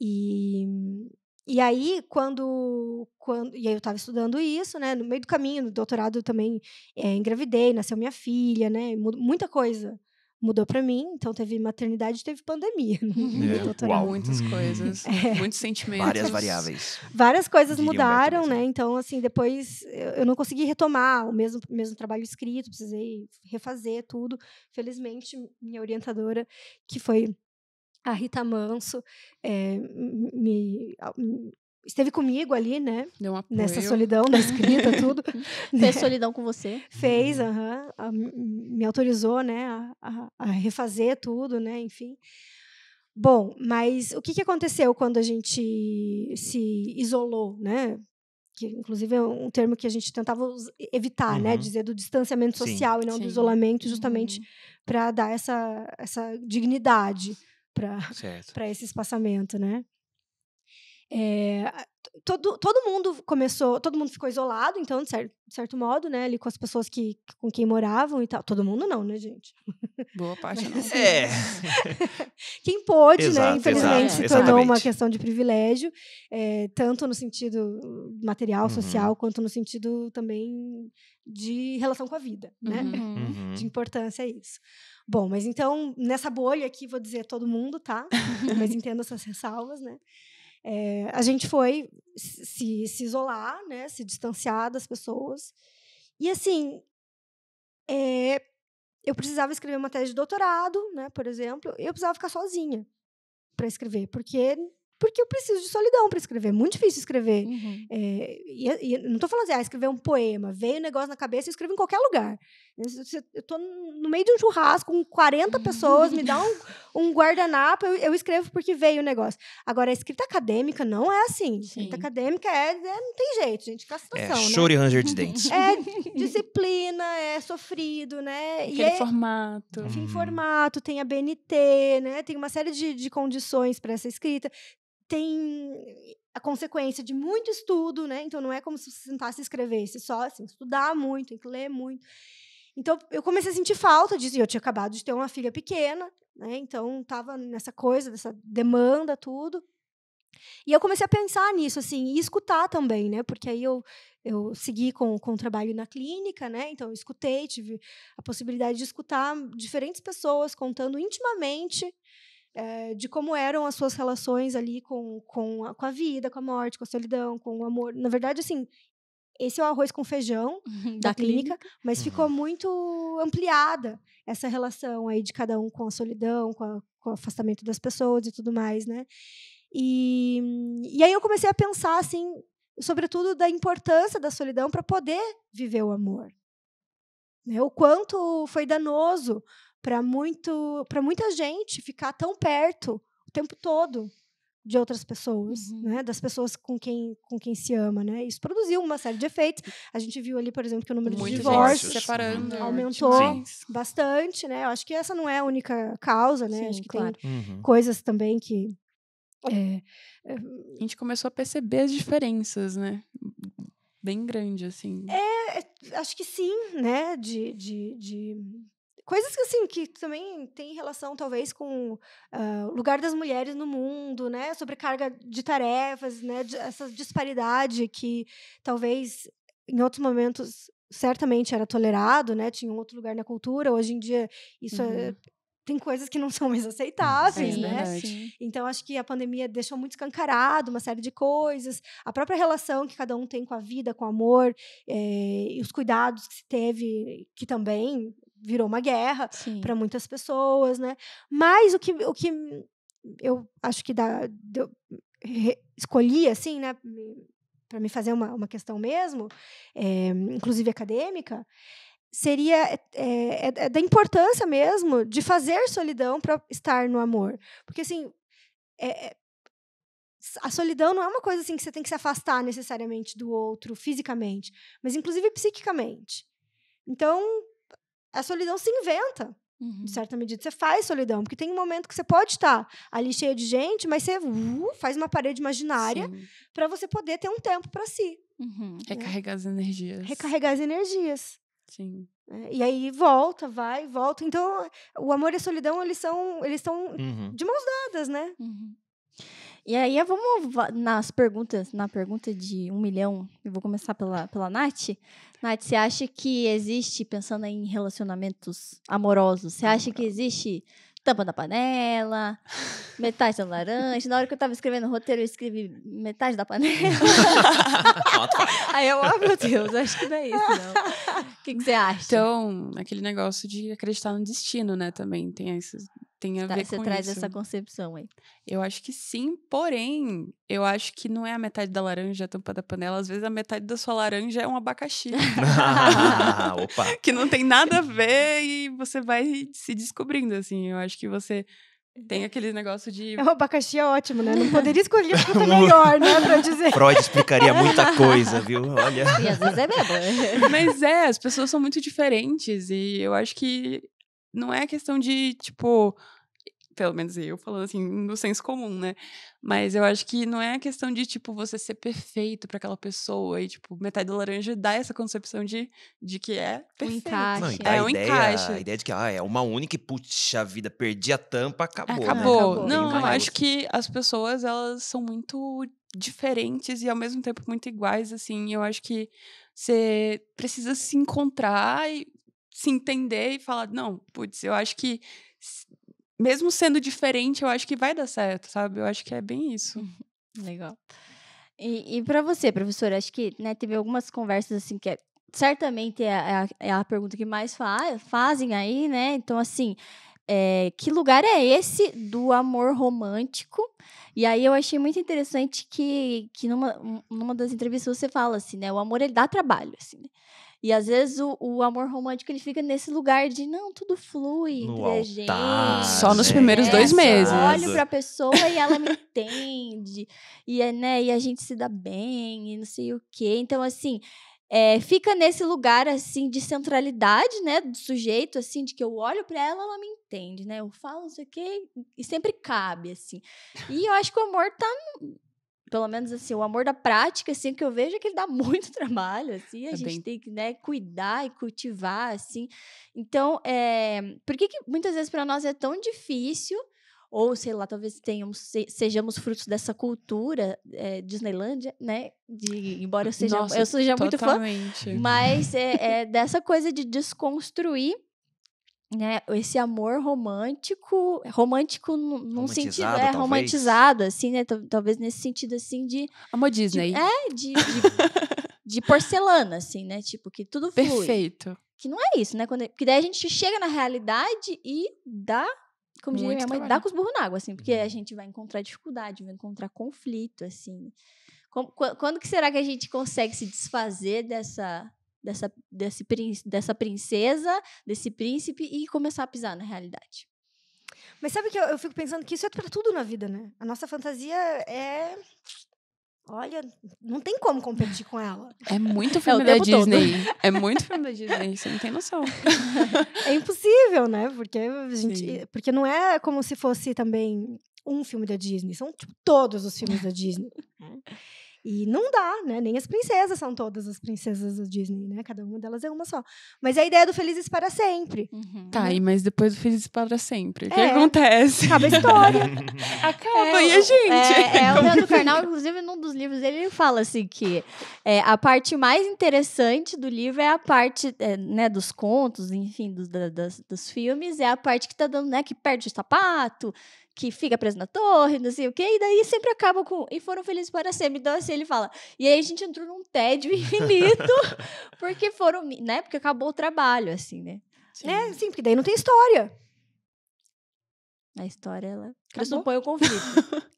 e e aí quando quando e aí eu estava estudando isso né no meio do caminho no doutorado eu também é, engravidei nasceu minha filha né muita coisa mudou para mim. Então teve maternidade, teve pandemia. É. Uau. Muitas hum. coisas, é. muitos sentimentos. Várias variáveis. Várias coisas Diriam mudaram, né? Então, assim, depois eu não consegui retomar o mesmo, mesmo trabalho escrito, precisei refazer tudo. Felizmente, minha orientadora, que foi a Rita Manso é, me, esteve comigo ali, né? Deu um apoio. Nessa solidão da escrita, tudo. Fez solidão com você? Fez, me autorizou, né, a, a, a, refazer tudo, né, enfim. Bom, mas o que, que aconteceu quando a gente se isolou, né? Que, inclusive, é um termo que a gente tentava evitar, né? uhum. né? Dizer do distanciamento social Sim. e não Sim. do isolamento, justamente uhum. para dar essa, essa dignidade para esse espaçamento, né? É, todo, todo mundo começou, todo mundo ficou isolado, então, de certo, de certo modo, né? Ali com as pessoas que, com quem moravam e tal. Todo mundo não, né, gente? Boa parte não. Assim, é. Quem pôde, né, exato, né? Infelizmente, exato, se tornou exatamente. uma questão de privilégio, é, tanto no sentido material, uhum. social, uhum. quanto no sentido também de relação com a vida, né? Uhum. uhum. De importância é isso. Bom, mas então, nessa bolha aqui, vou dizer todo mundo, tá? mas entendo essas ressalvas, né? É, a gente foi se, se, isolar, né? Se distanciar das pessoas. E assim, é, eu precisava escrever uma tese de doutorado, né? Por exemplo, eu precisava ficar sozinha para escrever, porque porque eu preciso de solidão para escrever. É muito difícil escrever. Uhum. É, e, e, não estou falando assim, ah, escrever um poema, veio um negócio na cabeça e escrevo em qualquer lugar. Eu estou no meio de um churrasco com 40 pessoas, me dá um, um guardanapo, eu, eu escrevo porque veio o negócio. Agora, a escrita acadêmica não é assim. A escrita acadêmica é, é, não tem jeito, gente, fica a é, situação. É, né? e ranger de dentes. É disciplina, é sofrido, né? Aquele é, formato. Enfim, uhum. formato, tem a BNT, né? Tem uma série de, de condições para essa escrita. Tem a consequência de muito estudo, né? Então não é como se você sentasse e escrevesse só assim, estudar muito, tem que ler muito. Então, eu comecei a sentir falta disso. E eu tinha acabado de ter uma filha pequena, né? Então, tava nessa coisa, dessa demanda, tudo. E eu comecei a pensar nisso, assim, e escutar também, né? Porque aí eu, eu segui com, com o trabalho na clínica, né? Então, eu escutei, tive a possibilidade de escutar diferentes pessoas contando intimamente é, de como eram as suas relações ali com, com, a, com a vida, com a morte, com a solidão, com o amor. Na verdade, assim, esse é o arroz com feijão da, da clínica, clínica, mas uhum. ficou muito ampliada essa relação aí de cada um com a solidão, com, a, com o afastamento das pessoas e tudo mais, né? E, e aí eu comecei a pensar, assim, sobretudo da importância da solidão para poder viver o amor. Né? O quanto foi danoso para muita gente ficar tão perto o tempo todo de outras pessoas, uhum. né? Das pessoas com quem, com quem se ama, né? Isso produziu uma série de efeitos. A gente viu ali, por exemplo, que o número Muito de divórcios separando, uhum. uhum. aumentou bastante, né? Eu acho que essa não é a única causa, né? Sim, acho que claro. tem uhum. coisas também que é, é... a gente começou a perceber as diferenças, né? Bem grande, assim. É, é acho que sim, né? De, de, de coisas que assim que também tem relação talvez com ah, o uh, lugar das mulheres no mundo né sobrecarga de tarefas né essa disparidade que talvez em outros momentos certamente era tolerado né tinha um outro lugar na cultura hoje em dia isso é uhum. é, tem coisas que não são mais uhum. é aceitáveis, né. Sim, né? Então acho que a pandemia deixou muito escancarado uma série de coisas, a própria relação que cada um tem com a vida, com o amor, é, os cuidados que se teve, que também virou uma guerra para muitas pessoas, né? Mas o que, o que eu acho que dá, deu, re, escolhi, assim, né? Para me fazer uma, uma questão mesmo, é, inclusive acadêmica, seria é, é, da importância mesmo de fazer solidão para estar no amor. Porque, assim, é, é, a solidão não é uma coisa assim que você tem que se afastar necessariamente do outro fisicamente, mas inclusive psiquicamente. Então, a solidão se inventa. Uhum. De certa medida, você faz solidão, porque tem um momento que você pode estar tá ali cheia de gente, mas você uh, faz uma parede imaginária para você poder ter um tempo para si. Uhum. Né? Recarregar né? as energias. Recarregar as energias. Sim. É, e aí volta, vai, volta. Então, o amor e a solidão, eles são, eles estão uhum. de mãos dadas, né? Uhum. E aí, vamos nas perguntas, na pergunta de um milhão, eu vou começar pela, pela Nath. Nath, você acha que existe, pensando em relacionamentos amorosos, você acha que existe tampa da panela, metade da laranja. Na hora que eu tava escrevendo o roteiro, eu escrevi metade da panela. Aí eu, ah, oh, meu Deus, acho que não é isso, não. O que, que, você acha? Então, aquele negócio de acreditar no destino, né, também. Tem esses, tem a tá, ver com isso. Você traz essa concepção aí. Eu acho que sim, porém, eu acho que não é a metade da laranja a tampa da panela. Às vezes a metade da sua laranja é um abacaxi. opa! Que não tem nada a ver e você vai se descobrindo, assim. Eu acho que você tem uhum. aquele negócio de. É, o abacaxi é ótimo, né? Não poderia escolher a fruta tá melhor, né? Pra dizer. Freud explicaria muita coisa, viu? Olha. E às vezes é mesmo. Mas é, as pessoas são muito diferentes e eu acho que não é questão de, tipo, pelo menos eu falando assim, no senso comum, né? Mas eu acho que não é questão de, tipo, você ser perfeito para aquela pessoa e, tipo, metade do laranja dá essa concepção de, de que é perfeito. Um encaixe. Não, então é um ideia, encaixe. A ideia de que ah, é uma única e, puxa vida, perdi a tampa, acabou. Né. Acabou. Né? acabou. Não, eu acho que as pessoas, elas são muito diferentes e ao mesmo tempo muito iguais, assim. Eu acho que você precisa se encontrar e se entender e falar, não, putz, eu acho que mesmo sendo diferente, eu acho que vai dar certo, sabe? Eu acho que é bem isso. Legal. E, e para você, professora, acho que né, teve algumas conversas assim que é, certamente é a, é a, é pergunta que mais fa fazem aí, né? Então, assim, é, que lugar é esse do amor romântico? E aí eu achei muito interessante que, que numa, numa das entrevistas você fala assim, né? O amor ele dá trabalho, assim. Né? E às vezes o, o amor romântico ele fica nesse lugar de não, tudo flui no entre altar, gente. Só nos né, primeiros é, dois meses. Eu olho pra pessoa e ela me entende. E, é, né, e a gente se dá bem, e não sei o quê. Então, assim. É, fica nesse lugar assim de centralidade, né, do sujeito, assim, de que eu olho para ela, ela me entende, né? Eu falo não sei o quê, e sempre cabe assim. E eu acho que o amor tá pelo menos assim, o amor da prática, assim, que eu vejo é que ele dá muito trabalho, assim, a é gente bem... tem que, né, cuidar e cultivar, assim. Então, é, por que, que muitas vezes para nós é tão difícil ou sei lá, talvez tenhamos, sejamos frutos dessa cultura é, né? De, embora eu seja, Nossa, eu seja muito fã, mas é, é dessa coisa de desconstruir né, esse amor romântico, romântico num sentido é talvez. romantizado assim, né, talvez nesse sentido assim de amor Disney. De, é, de, de, de, porcelana assim, né, tipo que tudo flui. Perfeito. Que não é isso, né? Quando, que daí a gente chega na realidade e dá, como diria minha mãe, trabalho. dá com os burros na água, assim, porque a uhum. gente vai encontrar dificuldade, vai encontrar conflito, assim. quando que será que a gente consegue se desfazer dessa dessa, desse, dessa princesa, desse príncipe e começar a pisar na realidade. Mas sabe que eu, eu fico pensando que isso é para tudo na vida, né? A nossa fantasia é. Olha, não tem como competir com ela. É muito é filme é da Disney. Todo. É muito filme da Disney, você não tem noção. É impossível, né? Porque, gente, porque não é como se fosse também um filme da Disney, são tipo, todos os filmes da Disney. Né? E não dá, né? Nem as princesas são todas as princesas da Disney, né? Cada uma delas é uma só. Mas a ideia do Felizes para Sempre. Uhum. Tá, e mas depois do Felizes para Sempre, o é, que acontece? Acaba a história. acaba, é, e a gente? É, é, é o Leandro Carnal, inclusive, num dos livros ele fala assim que é, a parte mais interessante do livro é a parte é, né, dos contos, enfim, dos, da, das, dos filmes, é a parte que tá dando, né? Que perde o sapato, que fica preso na torre, não sei o quê, e daí sempre acaba com. E foram felizes para sempre. Então, assim, ele fala. E aí a gente entrou num tédio infinito, porque foram. Né? Porque acabou o trabalho, assim, né? Sim. Né? Sim, porque daí não tem história. A história, ela pressupõe o conflito.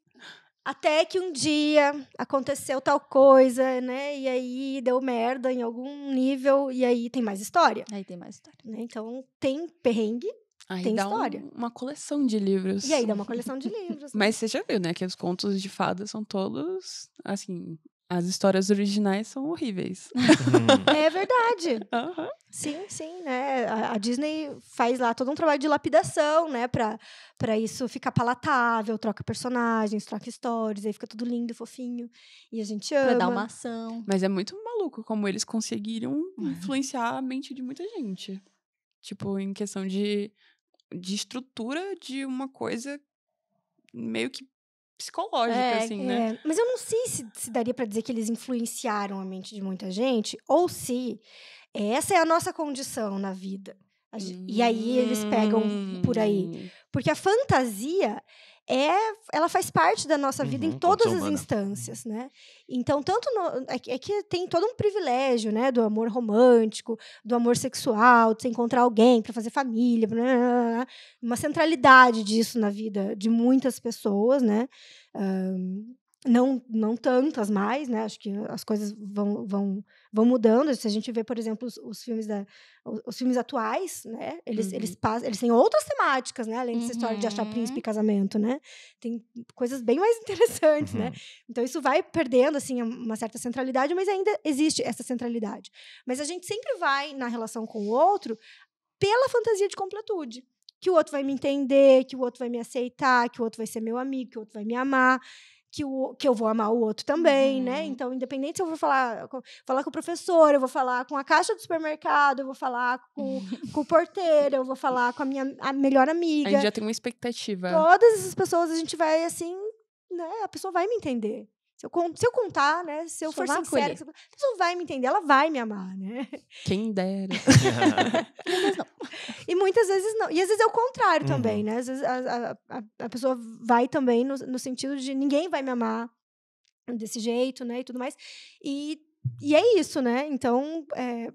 Até que um dia aconteceu tal coisa, né? E aí deu merda em algum nível, e aí tem mais história. Aí tem mais história. Né? Então tem perrengue, Aí tem história. Um, uma coleção de livros. E aí dá uma coleção de livros. Né? Mas você já viu, né? Que os contos de fadas são todos, assim, as histórias originais são horríveis. Uhum. é verdade. Uhum. Sim, sim, né? A, a, Disney faz lá todo um trabalho de lapidação, né? Pra, pra isso ficar palatável, troca personagens, troca histórias, aí fica tudo lindo, fofinho. E a gente ama. Pra dar uma ação. Mas é muito maluco como eles conseguiram uhum. influenciar a mente de muita gente. Tipo, em questão de de estrutura de uma coisa meio que psicológica, é, assim, né? é. né? Mas eu não sei se, se daria para dizer que eles influenciaram a mente de muita gente ou se essa é a nossa condição na vida. e aí eles pegam por aí. Hum. Porque a fantasia é, ela faz parte da nossa vida uhum, em todas as instâncias, né? Então, tanto no, é, é, que tem todo um privilégio, né, do amor romântico, do amor sexual, de você encontrar alguém para fazer família, blá, blá, blá, uma centralidade disso na vida de muitas pessoas, né? Um, não, não tantas mais, né? Acho que as coisas vão, vão, vão mudando. Se a gente vê, por exemplo, os, os filmes da, os, os, filmes atuais, né? Eles, uhum. eles, passam, eles têm outras temáticas, né? Além dessa história de achar uhum. príncipe e casamento, né? Tem coisas bem mais interessantes, né. uhum. né? Então isso vai perdendo assim uma certa centralidade, mas ainda existe essa centralidade. Mas a gente sempre vai na relação com o outro pela fantasia de completude que o outro vai me entender, que o outro vai me aceitar, que o outro vai ser meu amigo, que o outro vai me amar que, o, que eu vou amar o outro também, né? uhum. né? Então, independente se eu vou falar, falar com o professor, eu vou falar com a caixa do supermercado, eu vou falar com, com o porteiro, eu vou falar com a minha a melhor amiga. A gente já tem uma expectativa. Todas essas pessoas a gente vai assim, né? A pessoa vai me entender. Se eu, se eu contar, né? Se eu for sincera, a pessoa vai me entender, ela vai me amar, né? Quem dera. e não. E muitas vezes não. E às vezes é o contrário uhum. também, né? Às vezes a, a, a pessoa vai também no, no sentido de ninguém vai me amar desse jeito, né? E tudo mais. E, e é isso, né? Então, é, é,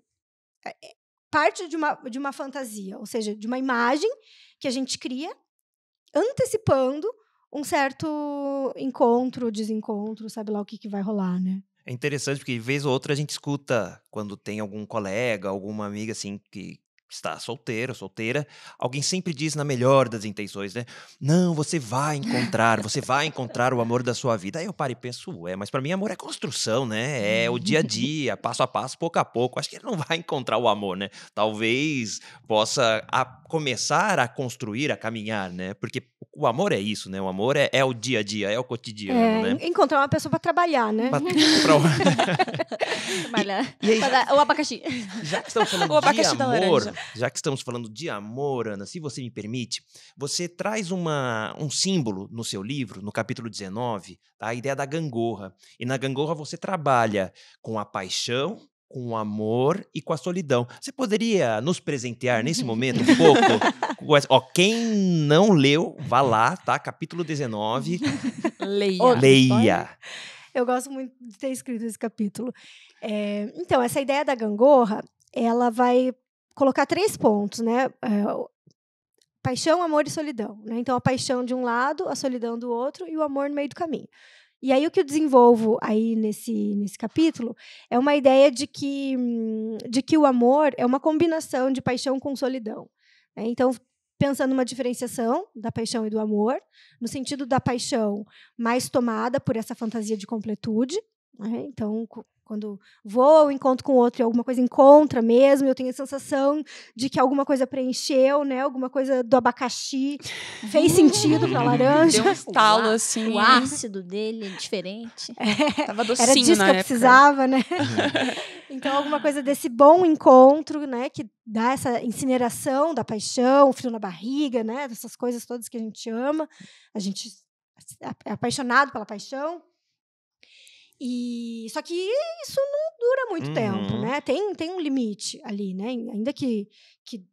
é parte de uma, de uma fantasia, ou seja, de uma imagem que a gente cria antecipando um certo encontro, desencontro, sabe lá o que, que vai rolar, né? É interessante porque de vez ou outra a gente escuta quando tem algum colega, alguma amiga assim que está solteiro, solteira, alguém sempre diz na melhor das intenções, né? Não, você vai encontrar, você vai encontrar o amor da sua vida. Aí eu paro e penso, é mas para mim amor é construção, né? É o dia a dia, passo a passo, pouco a pouco. Acho que ele não vai encontrar o amor, né? Talvez possa a começar a construir, a caminhar, né? Porque o amor é isso, né? O amor é, é o dia a dia, é o cotidiano, é, né? Encontrar uma pessoa para trabalhar, né? Pra, pra... e, e aí, o abacaxi. Já que estamos falando de amor, já que estamos falando de amor, Ana, se você me permite, você traz uma, um símbolo no seu livro, no capítulo 19, tá? a ideia da gangorra. E na gangorra você trabalha com a paixão com o amor e com a solidão. Você poderia nos presentear nesse momento um pouco? Ó, quem não leu, vá lá, tá? Capítulo 19. Leia. Leia. Eu gosto muito de ter escrito esse capítulo. É, então, essa ideia da gangorra, ela vai colocar três pontos, né? É, paixão, amor e solidão. Né? Então, a paixão de um lado, a solidão do outro e o amor no meio do caminho. E aí o que eu desenvolvo aí nesse, nesse capítulo é uma ideia de que, de que o amor é uma combinação de paixão com solidão. Né? Então, pensando uma diferenciação da paixão e do amor, no sentido da paixão mais tomada por essa fantasia de completude, né? então quando vou, ao encontro com outro e alguma coisa encontra mesmo, eu tenho a sensação de que alguma coisa preencheu, né? Alguma coisa do abacaxi fez uhum. sentido pra laranja. Deu um estalo, o assim. O ácido dele é diferente. É, Tava docinho Era disso que eu precisava, né? então, alguma coisa desse bom encontro, né? Que dá essa incineração da paixão, frio na barriga, né? Essas coisas todas que a gente ama. A gente é apaixonado pela paixão e só que isso não dura muito uhum. tempo, né? Tem, tem um limite ali, né? Ainda que que,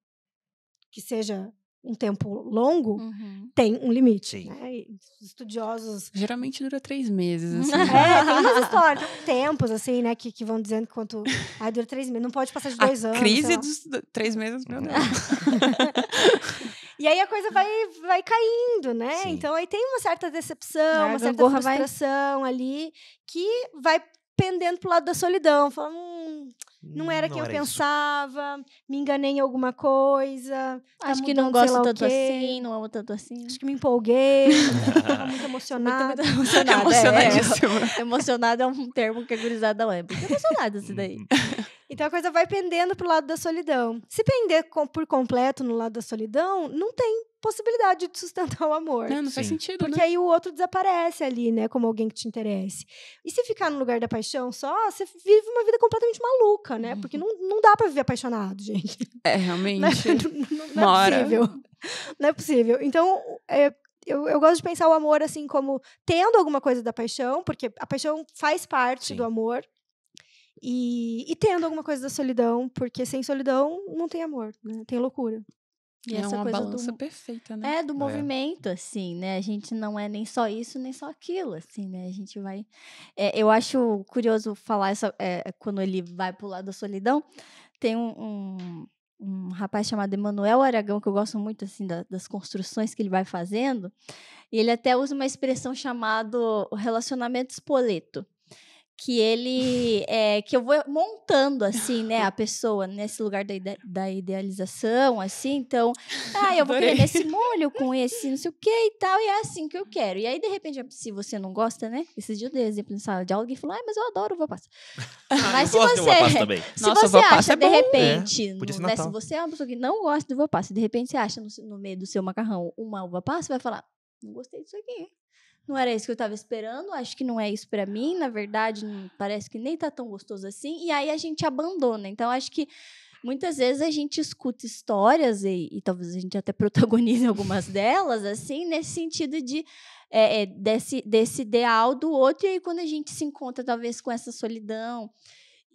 que seja um tempo longo, uhum. tem um limite. Né? Estudiosos. Geralmente dura três meses. Uhum. Assim. Né? é, tem umas histórias, tem tempos, assim, né, que, que vão dizendo quanto. Ah, dura três meses, não pode passar de dois A anos. Crise né? dos três meses, meu Deus. É. E aí a coisa vai, vai caindo, né? Sim. Então aí tem uma certa decepção, uma certa frustração vai... ali que vai pendendo pro lado da solidão, falando, hum, não era não quem era eu pensava, me enganei em alguma coisa. Tá Acho que não gosto tanto assim, não amo tanto assim. Acho que me empolguei, muito emocionada. Muito, muito emocionada. é, é, emocionada é um termo que a gurizada não é. Muito é emocionada isso daí. Uhum. Então a coisa vai pendendo pro lado da solidão. Se pender com, por completo no lado da solidão, não tem possibilidade de sustentar o amor. Não, é, não faz sentido, Porque né? aí o outro desaparece ali, né? Como alguém que te interesse. E se ficar no lugar da paixão só, você vive uma vida completamente maluca, né? Uhum. Porque não, não dá para viver apaixonado, gente. É, realmente. Não é, não, não é possível. Não é possível. Então, é, eu, eu, gosto de pensar o amor assim como tendo alguma coisa da paixão, porque a paixão faz parte Sim. do amor. E, e tendo alguma coisa da solidão, porque sem solidão não tem amor, né? Tem loucura. E é uma balança do, perfeita, né? É, do é. movimento, assim, né? A gente não é nem só isso, nem só aquilo, assim, né? A gente vai... É, eu acho curioso falar essa, é, é quando ele vai pro lado da solidão, tem um, um, um rapaz chamado Emanuel Aragão, que eu gosto muito, assim, da, das construções que ele vai fazendo, e ele até usa uma expressão chamada relacionamento espoleto que ele é, que eu vou montando assim, né, a pessoa nesse lugar da, ide da idealização, assim, então, ah, eu vou querer esse molho com esse, não sei o que e tal, e é assim que eu quero. E aí de repente, se você não gosta, né? Esse dia eu dei exemplo sala de alguém falou: "Ah, mas eu adoro uva passa". Ah, mas se você se você acha é de repente, é, né? se você é uma pessoa que não gosta de uva passa, de repente você acha no, no meio do seu macarrão uma uva passa, vai falar: "Não gostei disso aqui" não era isso que eu estava esperando, acho que não é isso para mim, na verdade, parece que nem tá tão gostoso assim, e aí a gente abandona. Então, acho que muitas vezes a gente escuta histórias, e, e talvez a gente até protagonize algumas delas, assim, nesse sentido de é, é, desse, desse ideal do outro, e aí quando a gente se encontra, talvez, com essa solidão.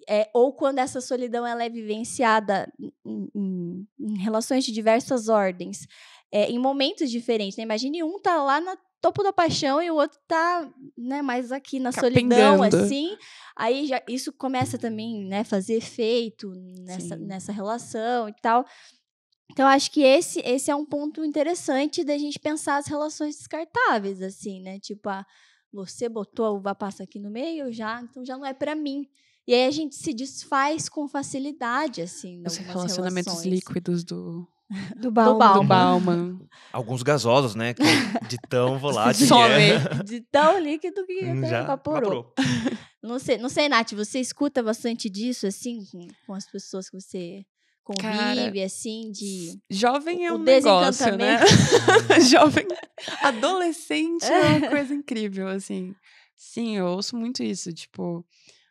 É, ou quando essa solidão ela é vivenciada em, em, em relações de diversas ordens, é, em momentos diferentes. Né? Imagine um tá lá na topo da paixão e o outro tá, né, mais aqui na solidão, assim. Aí já isso começa também, né, fazer efeito nessa, nessa relação e tal. Então, acho que esse, esse é um ponto interessante da gente pensar as relações descartáveis, assim, né? Tipo, a ah, você botou a uva passa aqui no meio, já, então já não é para mim. E aí a gente se desfaz com facilidade, assim. Os relacionamentos relações. líquidos do, do Bauman. Do Bauman. Alguns gasosos, né? De tão volátil. Some. De tão líquido que Já evaporou. Não sei, não sei, Nath, você escuta bastante disso, assim, com as pessoas que você convive, Cara, assim, de. Jovem é um negócio, né? jovem. Adolescente é. é uma coisa incrível, assim. Sim, eu ouço muito isso. Tipo,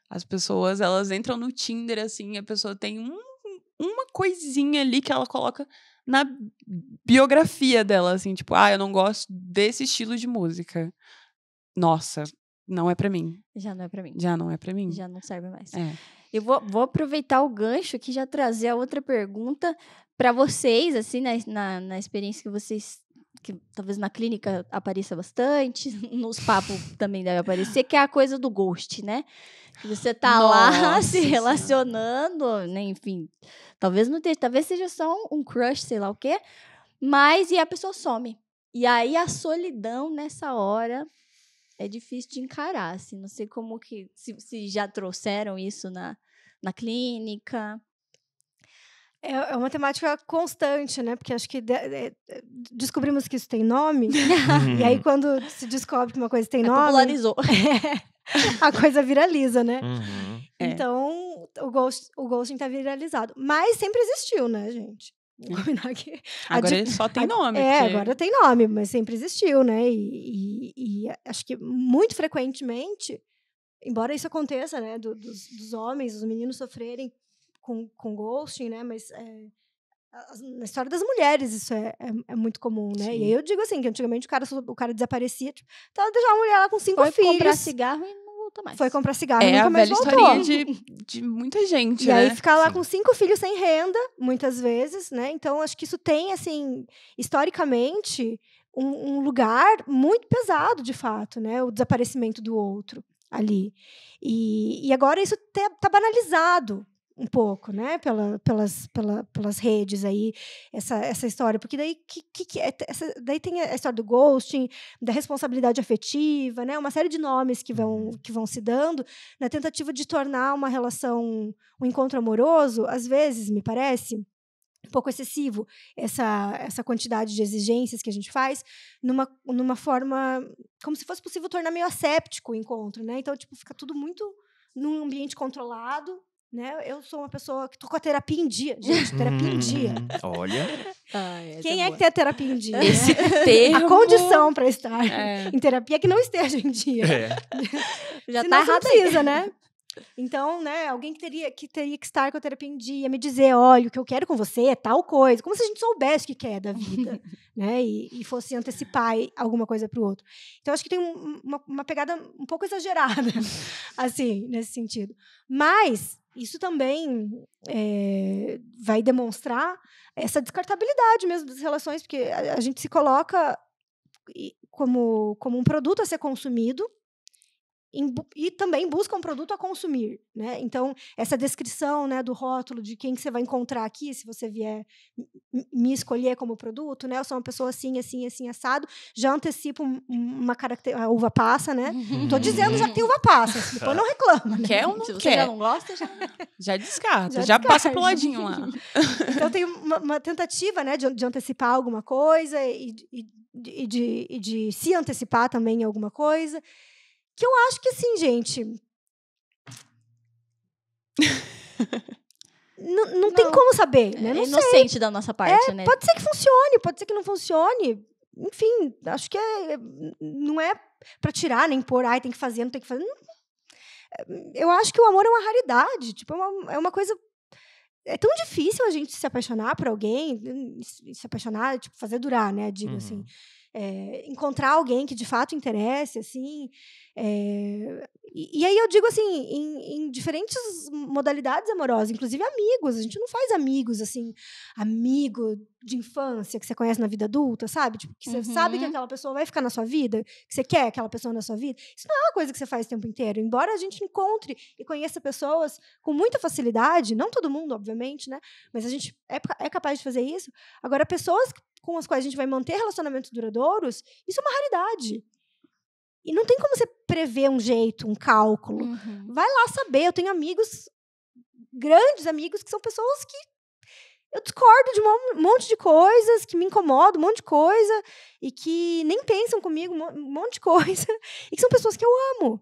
as pessoas, elas entram no Tinder, assim, a pessoa tem um, uma coisinha ali que ela coloca na biografia dela, assim, tipo, ah, eu não gosto desse estilo de música. Nossa, não é para mim. Já não é para mim. Já não é para mim. Já não serve mais. É. Eu vou, vou, aproveitar o gancho aqui já trazer a outra pergunta para vocês, assim, na, na, na, experiência que vocês que talvez na clínica apareça bastante, nos papos também deve aparecer, que é a coisa do ghost, né? Você tá Nossa, lá se relacionando, né? enfim, talvez não tenha, talvez seja só um crush, sei lá o quê, mas e a pessoa some. E aí a solidão nessa hora é difícil de encarar, assim, não sei como que se, se já trouxeram isso na, na clínica é, é uma temática constante, né? Porque acho que de, de, é, descobrimos que isso tem nome. Uhum. e aí, quando se descobre que uma coisa tem é, nome. Popularizou. É, a coisa viraliza, né? Uhum. Então, é. o, ghost, o ghosting tá viralizado. Mas sempre existiu, né, gente? Uhum. Agora só tem nome. É, porque... agora tem nome, mas sempre existiu, né? E, e, e acho que muito frequentemente, embora isso aconteça, né? Do, dos, dos, homens, dos meninos sofrerem com, com ghosting, né? Mas é, na história das mulheres isso é, é, é muito comum, né? Sim. E aí eu digo assim, que antigamente o cara, o cara desaparecia, tipo, então ela deixava a mulher lá com cinco Foi filhos. Foi comprar cigarro e não voltou mais. Foi comprar cigarro é e nunca mais voltou. É a velha historinha de, de muita gente, e né? E aí ficar lá Sim. com cinco filhos sem renda, muitas vezes, né? Então acho que isso tem, assim, historicamente... Um, um lugar muito pesado, de fato, né? O desaparecimento do outro ali. E, e agora isso está banalizado, um pouco, né? Pela, pelas, pela, pelas redes aí, essa, essa história. Porque daí, que, que, é, essa, daí tem a história do ghosting, da responsabilidade afetiva, né? Uma série de nomes que vão, uhum. que vão se dando na tentativa de tornar uma relação, um encontro amoroso, às vezes, me parece, um pouco excessivo essa, essa quantidade de exigências que a gente faz numa, numa forma como se fosse possível tornar meio asséptico o encontro, né? Então, tipo, fica tudo muito num ambiente controlado, né? Eu sou uma pessoa que tô com a terapia em dia. Gente, terapia em dia. Hum, olha. Ai, é Quem é, boa. que tem a terapia em dia? Esse né? termo... A condição para estar é. em terapia é que não esteja em dia. É. Já Senão tá errado precisa, aí. né? Então, né, alguém que teria, que teria que estar com a terapia em dia, me dizer, olha, o que eu quero com você é tal coisa, como se a gente soubesse o que quer é da vida, né, e, e, fosse antecipar alguma coisa para o outro. Então, acho que tem um, uma, uma, pegada um pouco exagerada, assim, nesse sentido. Mas, isso também é, vai demonstrar essa descartabilidade mesmo das relações, porque a, a gente se coloca como, como um produto a ser consumido e também busca um produto a consumir, né? Então essa descrição, né, do rótulo de quem que você vai encontrar aqui, se você vier me escolher como produto, né? Eu sou uma pessoa assim, assim, assim assado, já antecipo uma característica, uva passa, né? Estou dizendo já que tem uva passa, depois assim, não reclama. Né? Quer ou não se você quer? Já não gosta, já já descarta, já, já descarta. passa pro ladinho lá. então tem uma, uma tentativa, né, de, de, antecipar alguma coisa e, e, e, de, e de se antecipar também em alguma coisa. Que eu acho que assim, gente. não, não, não, tem como saber, né? É não é inocente sei. da nossa parte, é, né? Pode ser que funcione, pode ser que não funcione. Enfim, acho que é, é não é para tirar nem pôr, ai, tem que fazer, não tem que fazer. Eu acho que o amor é uma raridade, tipo, é uma, é uma coisa é tão difícil a gente se apaixonar por alguém, se apaixonar, tipo, fazer durar, né? Digo assim. uhum. assim. É, encontrar alguém que de fato interesse, assim. É, e, e, aí eu digo assim, em, em, diferentes modalidades amorosas, inclusive amigos. A gente não faz amigos assim, amigo de infância que você conhece na vida adulta, sabe? Tipo, que você uhum. sabe que uhum. aquela pessoa vai ficar na sua vida, que você quer aquela pessoa na sua vida. Isso não é uma coisa que você faz o tempo inteiro. Embora a gente encontre e conheça pessoas com muita facilidade, não todo mundo, obviamente, né? Mas a gente é, é capaz de fazer isso. Agora, pessoas com as quais a gente vai manter relacionamentos duradouros, isso é uma raridade. E não tem como você prever um jeito, um cálculo. Uhum. Vai lá saber. Eu tenho amigos, grandes amigos, que são pessoas que eu discordo de um monte de coisas, que me incomoda um monte de coisa, e que nem pensam comigo um monte de coisa, e que são pessoas que eu amo.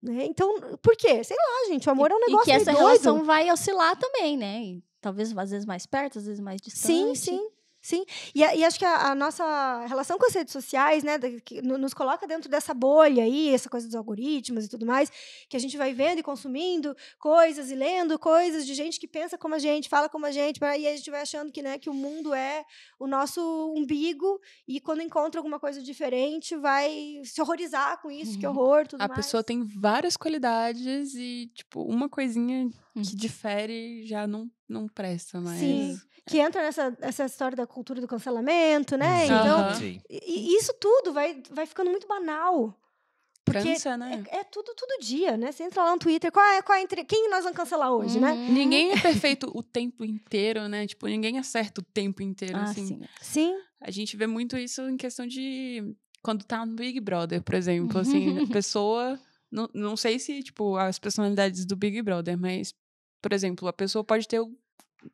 Né? Então, por quê? Sei lá, gente, o amor e, é um negócio E que essa doido. relação vai oscilar também, né? E talvez às vezes mais perto, às vezes mais distante. Sim, sim. Sim, e, e acho que a, a, nossa relação com as redes sociais, né, que nos coloca dentro dessa bolha aí, essa coisa dos algoritmos e tudo mais, que a gente vai vendo e consumindo coisas e lendo coisas de gente que pensa como a gente, fala como a gente, e a gente vai achando que, né, que o mundo é o nosso umbigo, e quando encontra alguma coisa diferente, vai se horrorizar com isso, uhum. que horror, tudo a mais. A pessoa tem várias qualidades e, tipo, uma coisinha que uhum. difere já não não presta mais. Sim, que é. entra nessa, essa história da cultura do cancelamento, né? Uhum. Então, Sim. E, isso tudo vai, vai ficando muito banal. Porque França, né? É, é, tudo, todo dia, né? Você entra lá no Twitter, qual é, qual é entre... quem nós vamos cancelar hoje, né? Uhum. Ninguém é perfeito o tempo inteiro, né? Tipo, ninguém acerta o tempo inteiro, ah, assim. Sim. sim. A gente vê muito isso em questão de... Quando tá no Big Brother, por exemplo, assim, a pessoa... Não, não sei se, tipo, as personalidades do Big Brother, mas por exemplo, a pessoa pode ter,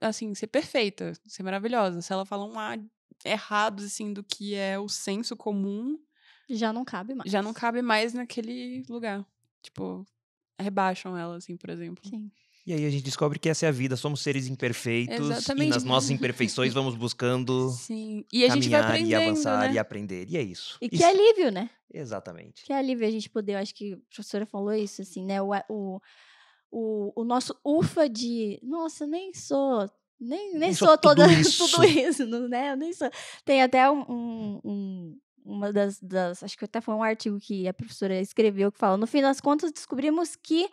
assim, ser perfeita, ser maravilhosa. Se ela falar um A errado, assim, do que é o senso comum. Já não cabe mais. Já não cabe mais naquele lugar. Tipo, rebaixam ela, assim, por exemplo. Sim. E aí a gente descobre que essa é a vida, somos seres imperfeitos Exatamente. e nas nossas imperfeições vamos buscando Sim. E a gente vai aprendendo, e avançar né? e aprender, e é isso. E que isso. alívio, né? Exatamente. Que alívio a gente poder, eu acho que a professora falou isso, assim, né, o, o o, o nosso ufa de, nossa, nem sou nem, nem, nem sou, sou toda tudo isso, tudo isso né? Eu nem sou. Tem até um, um, uma das, das. Acho que até foi um artigo que a professora escreveu que fala: no fim das contas, descobrimos que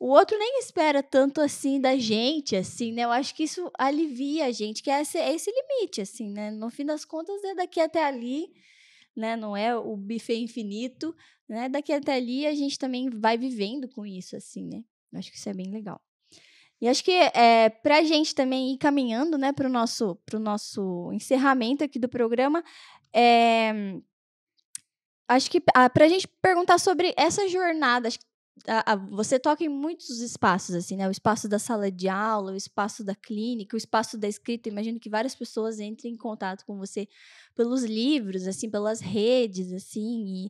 o outro nem espera tanto assim da gente, assim, né? Eu acho que isso alivia a gente, que é esse, é esse limite, assim, né? No fim das contas, é daqui até ali. Né, não é o buffet infinito, né? Daqui até ali a gente também vai vivendo com isso, assim, né? Eu acho que isso é bem legal. E acho que é, eh, para a gente também ir caminhando né, para o nosso, pro nosso encerramento aqui do programa, é, acho que ah, para a gente perguntar sobre essa jornada, acho que a, a, você toca em muitos espaços, assim, né? O espaço da sala de aula, o espaço da clínica, o espaço da escrita. Imagino que várias pessoas entrem em contato com você pelos livros, assim, pelas redes, assim.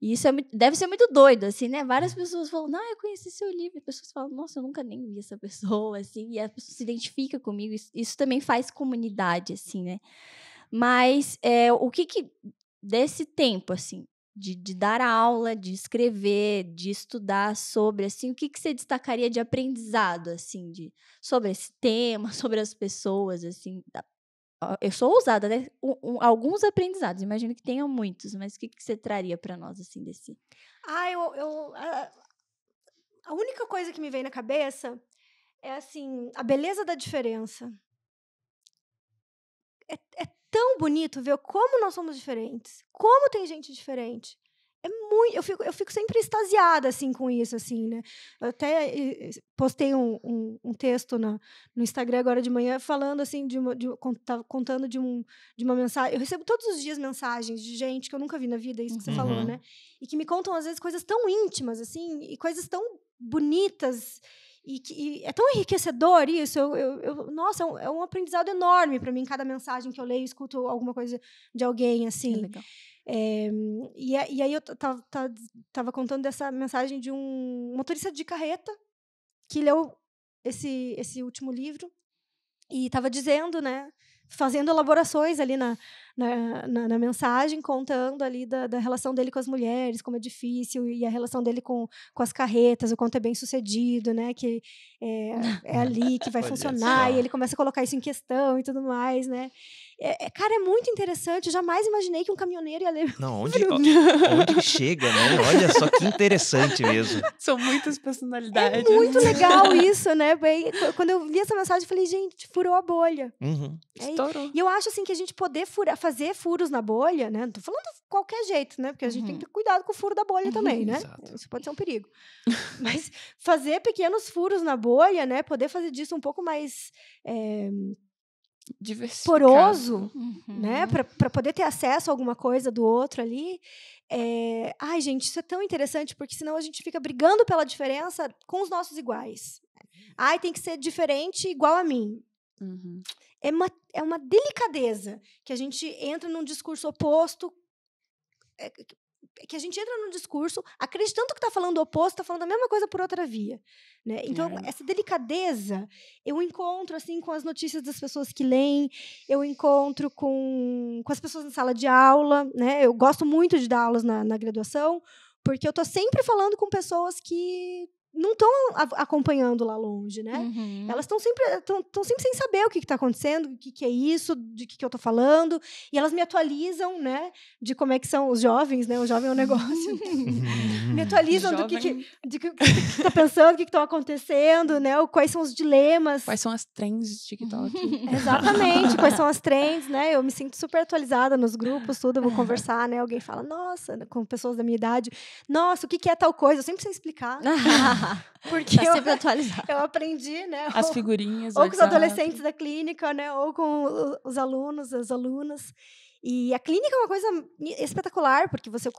E, e isso é, deve ser muito doido, assim, né? Várias uhum. pessoas falam, não, eu conheci seu livro. E pessoas falam, nossa, eu nunca nem vi essa pessoa, assim. E a pessoa se identifica comigo. Isso, isso também faz comunidade, assim, né? Mas é, o que que desse tempo, assim, de, de, dar aula, de escrever, de estudar sobre, assim, o que, que você destacaria de aprendizado, assim, de, sobre esse tema, sobre as pessoas, assim, da, eu sou ousada, né? Um, um, alguns aprendizados, imagino que tenham muitos, mas o que, que você traria para nós, assim, desse? Ah, eu, eu a, a única coisa que me vem na cabeça é, assim, a beleza da diferença. É, é tão bonito ver como nós somos diferentes, como tem gente diferente. É muito, eu fico, eu fico sempre extasiada assim com isso, assim, né? Eu até postei um, um, um texto na, no Instagram agora de manhã falando assim de, uma, de contando de, um, de uma mensagem. Eu recebo todos os dias mensagens de gente que eu nunca vi na vida, isso que você uhum. falou, né? E que me contam às vezes coisas tão íntimas assim e coisas tão bonitas e, que, e é tão enriquecedor isso. Eu, eu, eu nossa, é um, é um, aprendizado enorme para mim. Cada mensagem que eu leio, escuto alguma coisa de alguém, é assim. É, e, e, aí eu estava contando dessa mensagem de um motorista de carreta que leu esse, esse último livro e estava dizendo, né, fazendo elaborações ali na, na, na, na, mensagem, contando ali da, da, relação dele com as mulheres, como é difícil, e a relação dele com, com as carretas, o quanto é bem sucedido, né? Que é, é ali que vai funcionar, e ele começa a colocar isso em questão e tudo mais, né? É, é, cara, é muito interessante. Eu jamais imaginei que um caminhoneiro ia ler. Não, onde, ó, onde chega, né? Olha só que interessante mesmo. São muitas é personalidades. É muito legal isso, né? Bem, quando eu li essa mensagem, eu falei, gente, furou a bolha. Uhum. É, Estourou. E eu acho assim que a gente poder furar, fazer fazer furos na bolha, né? Não tô falando de qualquer jeito, né? Porque a gente uhum. tem que ter cuidado com o furo da bolha uhum, também, né? Exato. Isso pode ser um perigo. Mas fazer pequenos furos na bolha, né? Poder fazer disso um pouco mais. É, poroso, uhum. né, para poder ter acesso a alguma coisa do outro ali. É... Ai, gente, isso é tão interessante porque senão a gente fica brigando pela diferença com os nossos iguais. Uhum. Ai, tem que ser diferente igual a mim. Uhum é uma, é uma delicadeza que a gente entra num discurso oposto. É, que é a gente entra num discurso acreditando que está falando o oposto, está falando a mesma coisa por outra via. Né? Então, é. essa delicadeza eu encontro assim com as notícias das pessoas que leem, eu encontro com, com as pessoas na sala de aula. Né? Eu gosto muito de dar aulas na, na graduação, porque eu estou sempre falando com pessoas que não estão acompanhando lá longe, né? Uhum. Elas estão sempre, sempre sem saber o que está acontecendo, o que, que, é isso, de que, que eu estou falando. E elas me atualizam, né? De como é que são os jovens, né? O jovem é um negócio. me atualizam jovem. do que, que, que, que tá pensando, o que está acontecendo, né? Quais são os dilemas. Quais são as trends de TikTok. Exatamente, quais são as trends, né? Eu me sinto super atualizada nos grupos, tudo. Eu vou conversar, né? Alguém fala, nossa, com pessoas da minha idade. Nossa, o que, que é tal coisa? Eu sempre sei explicar. Porque tá sempre eu, atualizado. eu aprendi, né? As ou, figurinhas. Ou com os adolescentes da clínica, né? Ou com os alunos, as alunas. E a clínica é uma coisa espetacular, porque você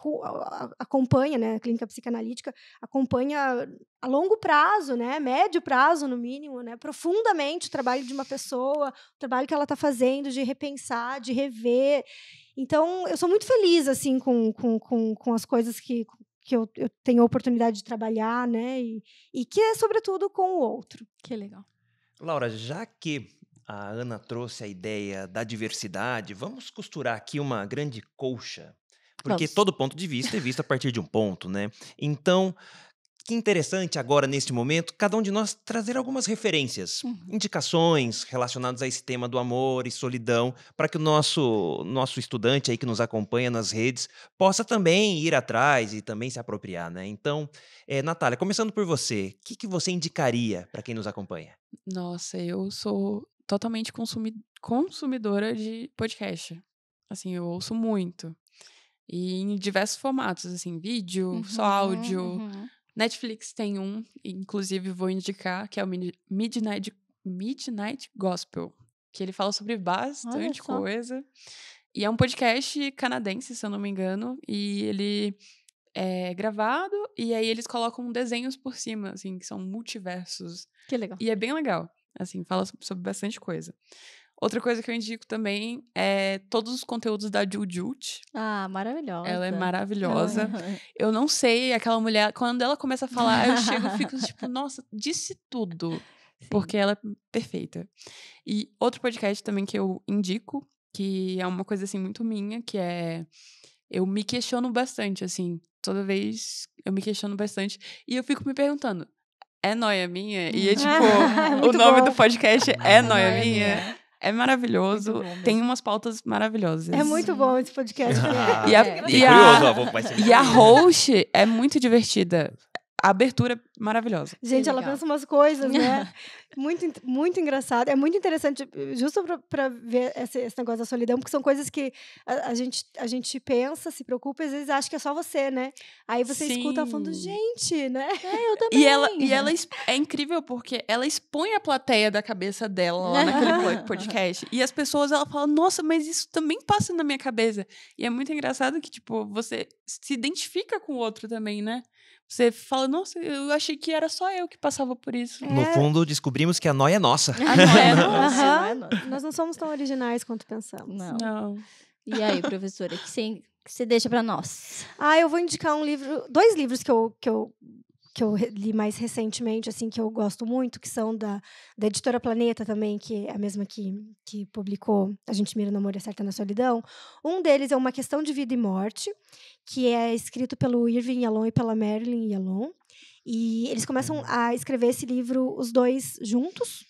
acompanha, né? A clínica psicanalítica acompanha a longo prazo, né? Médio prazo, no mínimo, né? Profundamente o trabalho de uma pessoa, o trabalho que ela está fazendo, de repensar, de rever. Então, eu sou muito feliz, assim, com, com, com, com as coisas que. Com que eu, eu tenho a oportunidade de trabalhar, né? E, e que é, sobretudo, com o outro. Que legal. Laura, já que a Ana trouxe a ideia da diversidade, vamos costurar aqui uma grande colcha. Porque vamos. todo ponto de vista é visto a partir de um ponto, né? Então, que interessante agora, neste momento, cada um de nós trazer algumas referências, uhum. indicações relacionadas a esse tema do amor e solidão, para que o nosso, nosso estudante aí que nos acompanha nas redes possa também ir atrás e também se apropriar, né? Então, é, Natália, começando por você, o que, que você indicaria para quem nos acompanha? Nossa, eu sou totalmente consumi consumidora de podcast. Assim, eu ouço muito. E em diversos formatos, assim, vídeo, uhum, só áudio. Uhum. Netflix tem um, inclusive vou indicar, que é o Midnight, Midnight Gospel, que ele fala sobre bastante coisa. E é um podcast canadense, se eu não me engano, e ele é gravado e aí eles colocam desenhos por cima, assim, que são multiversos. Que legal. E é bem legal. Assim, fala sobre bastante coisa. Outra coisa que eu indico também é todos os conteúdos da Jujut. Ah, maravilhosa. Ela é maravilhosa. eu não sei, aquela mulher, quando ela começa a falar, eu chego e fico tipo, nossa, disse tudo. Sim. Porque ela é perfeita. E outro podcast também que eu indico, que é uma coisa assim muito minha, que é. Eu me questiono bastante, assim. Toda vez eu me questiono bastante. E eu fico me perguntando, é noia minha? E é tipo, o nome bom. do podcast é, é noia, minha. minha. É maravilhoso. Bom, tem umas pautas maravilhosas. É muito bom esse podcast. e a, é. e a, é. e a host é muito divertida a abertura maravilhosa. Gente, ela pensa umas coisas, né? muito, muito engraçado. É muito interessante, justo para ver esse, esse, negócio da solidão, porque são coisas que a, a, gente, a gente pensa, se preocupa, às vezes acha que é só você, né? Aí você Sim. escuta falando, gente, né? É, eu também. E ela, e ela é incrível porque ela expõe a plateia da cabeça dela lá naquele podcast. e as pessoas, ela fala, nossa, mas isso também passa na minha cabeça. E é muito engraçado que, tipo, você se identifica com o outro também, né? Você fala, nossa, eu achei que era só eu que passava por isso. É. No fundo, descobrimos que a noia é nossa. A noia é nossa. Uhum. Nós não somos tão originais quanto pensamos. Não. não. E aí, professora, que você, que você deixa para nós? Ah, eu vou indicar um livro, dois livros que eu, que eu que eu li mais recentemente, assim, que eu gosto muito, que são da, da editora Planeta também, que é a mesma que, que publicou A Gente Mira no Amor e Acerta na Solidão. Um deles é Uma Questão de Vida e Morte, que é escrito pelo Irving Yalom e pela Marilyn Yalom. E eles começam hum. a escrever esse livro, os dois juntos,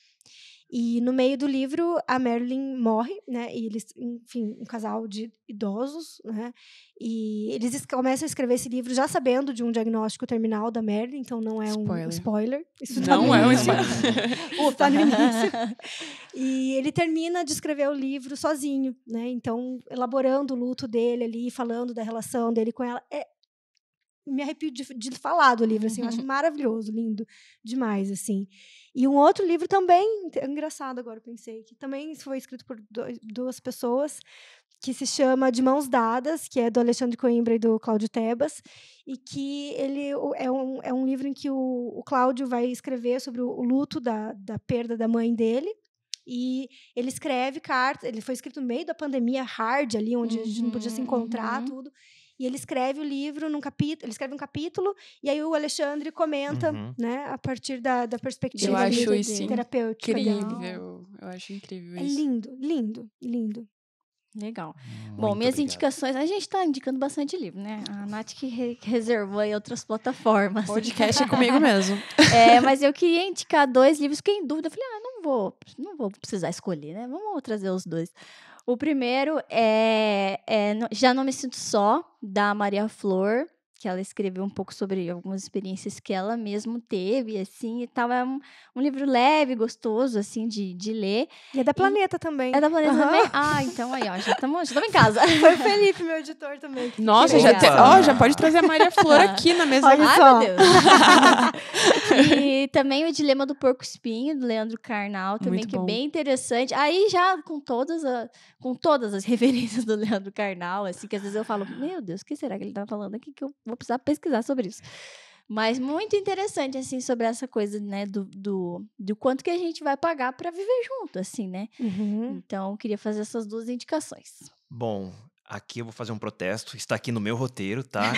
e no meio do livro, a Marilyn morre, né? E eles, enfim, um casal de idosos, né? E eles começam a escrever esse livro já sabendo de um diagnóstico terminal da Marilyn, então não é spoiler. um spoiler. Isso tá não é um spoiler. o tá no início. E ele termina de escrever o livro sozinho, né? Então, elaborando o luto dele ali, falando da relação dele com ela. É, me arrepio de, de, falar do livro, assim, eu acho uhum. maravilhoso, lindo demais, assim. E um outro livro também, é engraçado agora, eu pensei, que também foi escrito por dois, duas pessoas, que se chama De Mãos Dadas, que é do Alexandre Coimbra e do Cláudio Tebas, e que ele é um, é um livro em que o, o Cláudio vai escrever sobre o, o luto da, da perda da mãe dele, e ele escreve cartas, ele foi escrito no meio da pandemia hard ali, onde uhum, a gente não podia se uhum, encontrar, uhum. tudo e ele escreve o livro num capítulo, ele escreve um capítulo, e aí o Alexandre comenta, uhum. né, a partir da, da perspectiva eu acho isso terapêutica. Incrível, dela. eu acho incrível é isso. É lindo, lindo, lindo. Legal. Muito Bom, minhas obrigado. indicações. A gente está indicando bastante livro, né? A Nath que re reservou aí outras plataformas. Podcast é comigo mesmo. É, mas eu queria indicar dois livros, fiquei em dúvida. Falei, ah, não vou, não vou precisar escolher, né? Vamos trazer os dois. O primeiro é, é Já Não Me Sinto Só, da Maria Flor que ela escreveu um pouco sobre algumas experiências que ela mesma teve, assim, e tal. É um, um livro leve, gostoso, assim, de, de ler. E é da Planeta e... também. É da Planeta uhum. também? Ah, então aí, ó, já estamos já tamo em casa. Foi o Felipe, meu editor também. Nossa, já, te... oh, já pode trazer a Maria Flor aqui na mesa. Olha só. Ai, meu Deus. e também o Dilema do Porco Espinho, do Leandro Carnal, também, que é bem interessante. Aí já com todas, a, com todas as referências do Leandro Carnal, assim, que às vezes eu falo, meu Deus, o que será que ele tá falando aqui que eu vou precisar pesquisar sobre isso. Mas muito interessante, assim, sobre essa coisa, né, do, do, do quanto que a gente vai pagar para viver junto, assim, né? Uhum. Então, queria fazer essas duas indicações. Bom, Aqui eu vou fazer um protesto. Está aqui no meu roteiro, tá?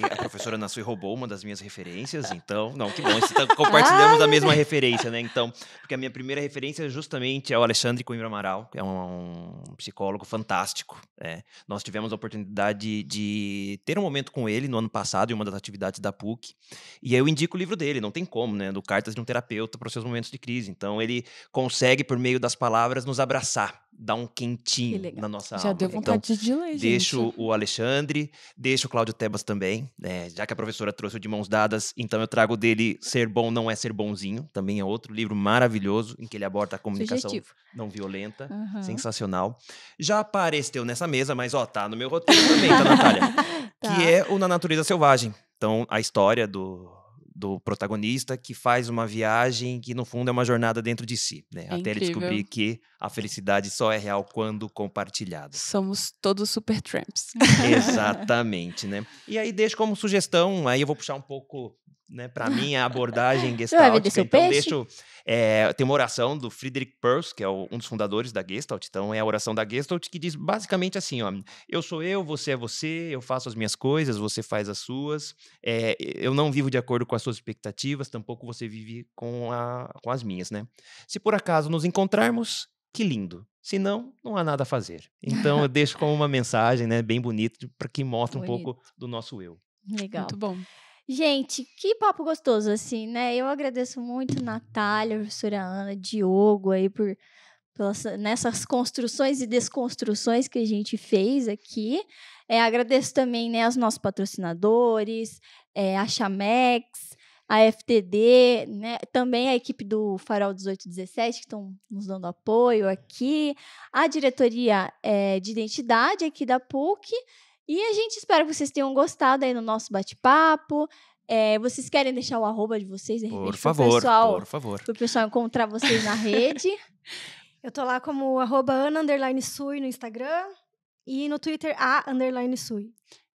a professora Nassui roubou uma das minhas referências, então. Não, que bom. Tá, compartilhamos a mesma referência, né? Então, porque a minha primeira referência é justamente é o Alexandre Coimbra Amaral, que é um, um psicólogo fantástico. É. Nós tivemos a oportunidade de ter um momento com ele no ano passado, em uma das atividades da PUC. E aí eu indico o livro dele, não tem como, né? Do Cartas de um Terapeuta para os seus momentos de crise. Então, ele consegue, por meio das palavras, nos abraçar, dar um quentinho na nossa Já alma. Já né? deu vontade então, de ler gente. Deixo o Alexandre, deixo o Cláudio Tebas também, né? já que a professora trouxe o de mãos dadas, então eu trago dele Ser Bom Não É Ser Bonzinho, também é outro livro maravilhoso em que ele aborda a comunicação Sugestivo. não violenta, uhum. sensacional. Já apareceu nessa mesa, mas ó, tá no meu roteiro também, tá, Natália? tá. Que é o Na Natureza Selvagem. Então, a história do do protagonista que faz uma viagem que no fundo é uma jornada dentro de si, né? É até incrível. ele descobrir que a felicidade só é real quando compartilhada. Somos todos super tramps. Exatamente, né? E aí deixo como sugestão, aí eu vou puxar um pouco né? Para mim, é a abordagem gestalt então, deixo. É, tem uma oração do Friedrich Perls, que é um dos fundadores da Gestalt. Então, é a oração da Gestalt que diz basicamente assim: ó, eu sou eu, você é você, eu faço as minhas coisas, você faz as suas. É, eu não vivo de acordo com as suas expectativas, tampouco você vive com, a, com as minhas, né? Se por acaso nos encontrarmos, que lindo. Se não, não há nada a fazer. Então, eu deixo como uma mensagem, né, bem bonita, para que mostre bonito. um pouco do nosso eu. Legal. Muito bom. Gente, que papo gostoso, assim, né? Eu agradeço muito Natália, professora Ana, Diogo aí por pelas, nessas construções e desconstruções que a gente fez aqui. É, agradeço também né, aos nossos patrocinadores, é, a Chamex, a FTD, né, também a equipe do Farol 1817, que estão nos dando apoio aqui, a diretoria é, de identidade aqui da PUC e a gente espera que vocês tenham gostado aí no nosso bate-papo. É, vocês querem deixar o arroba de vocês, de repente, por favor, pessoal, por favor. pessoal encontrar vocês na rede. Eu tô lá como arroba Ana Sui no Instagram e no Twitter a underline Sui.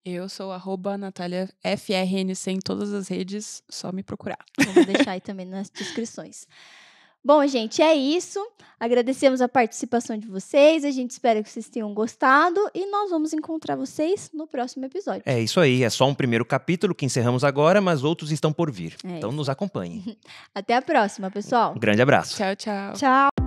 Eu sou arroba Natália FRNC em todas as redes, só me procurar. Vamos deixar aí também nas descrições. Bom, gente, é isso. Agradecemos a participação de vocês. A gente espera que vocês tenham gostado e nós vamos encontrar vocês no próximo episódio. É isso aí. É só um primeiro capítulo que encerramos agora, mas outros estão por vir. É então isso. nos acompanhem. Até a próxima, pessoal. Um grande abraço. Tchau, tchau. Tchau.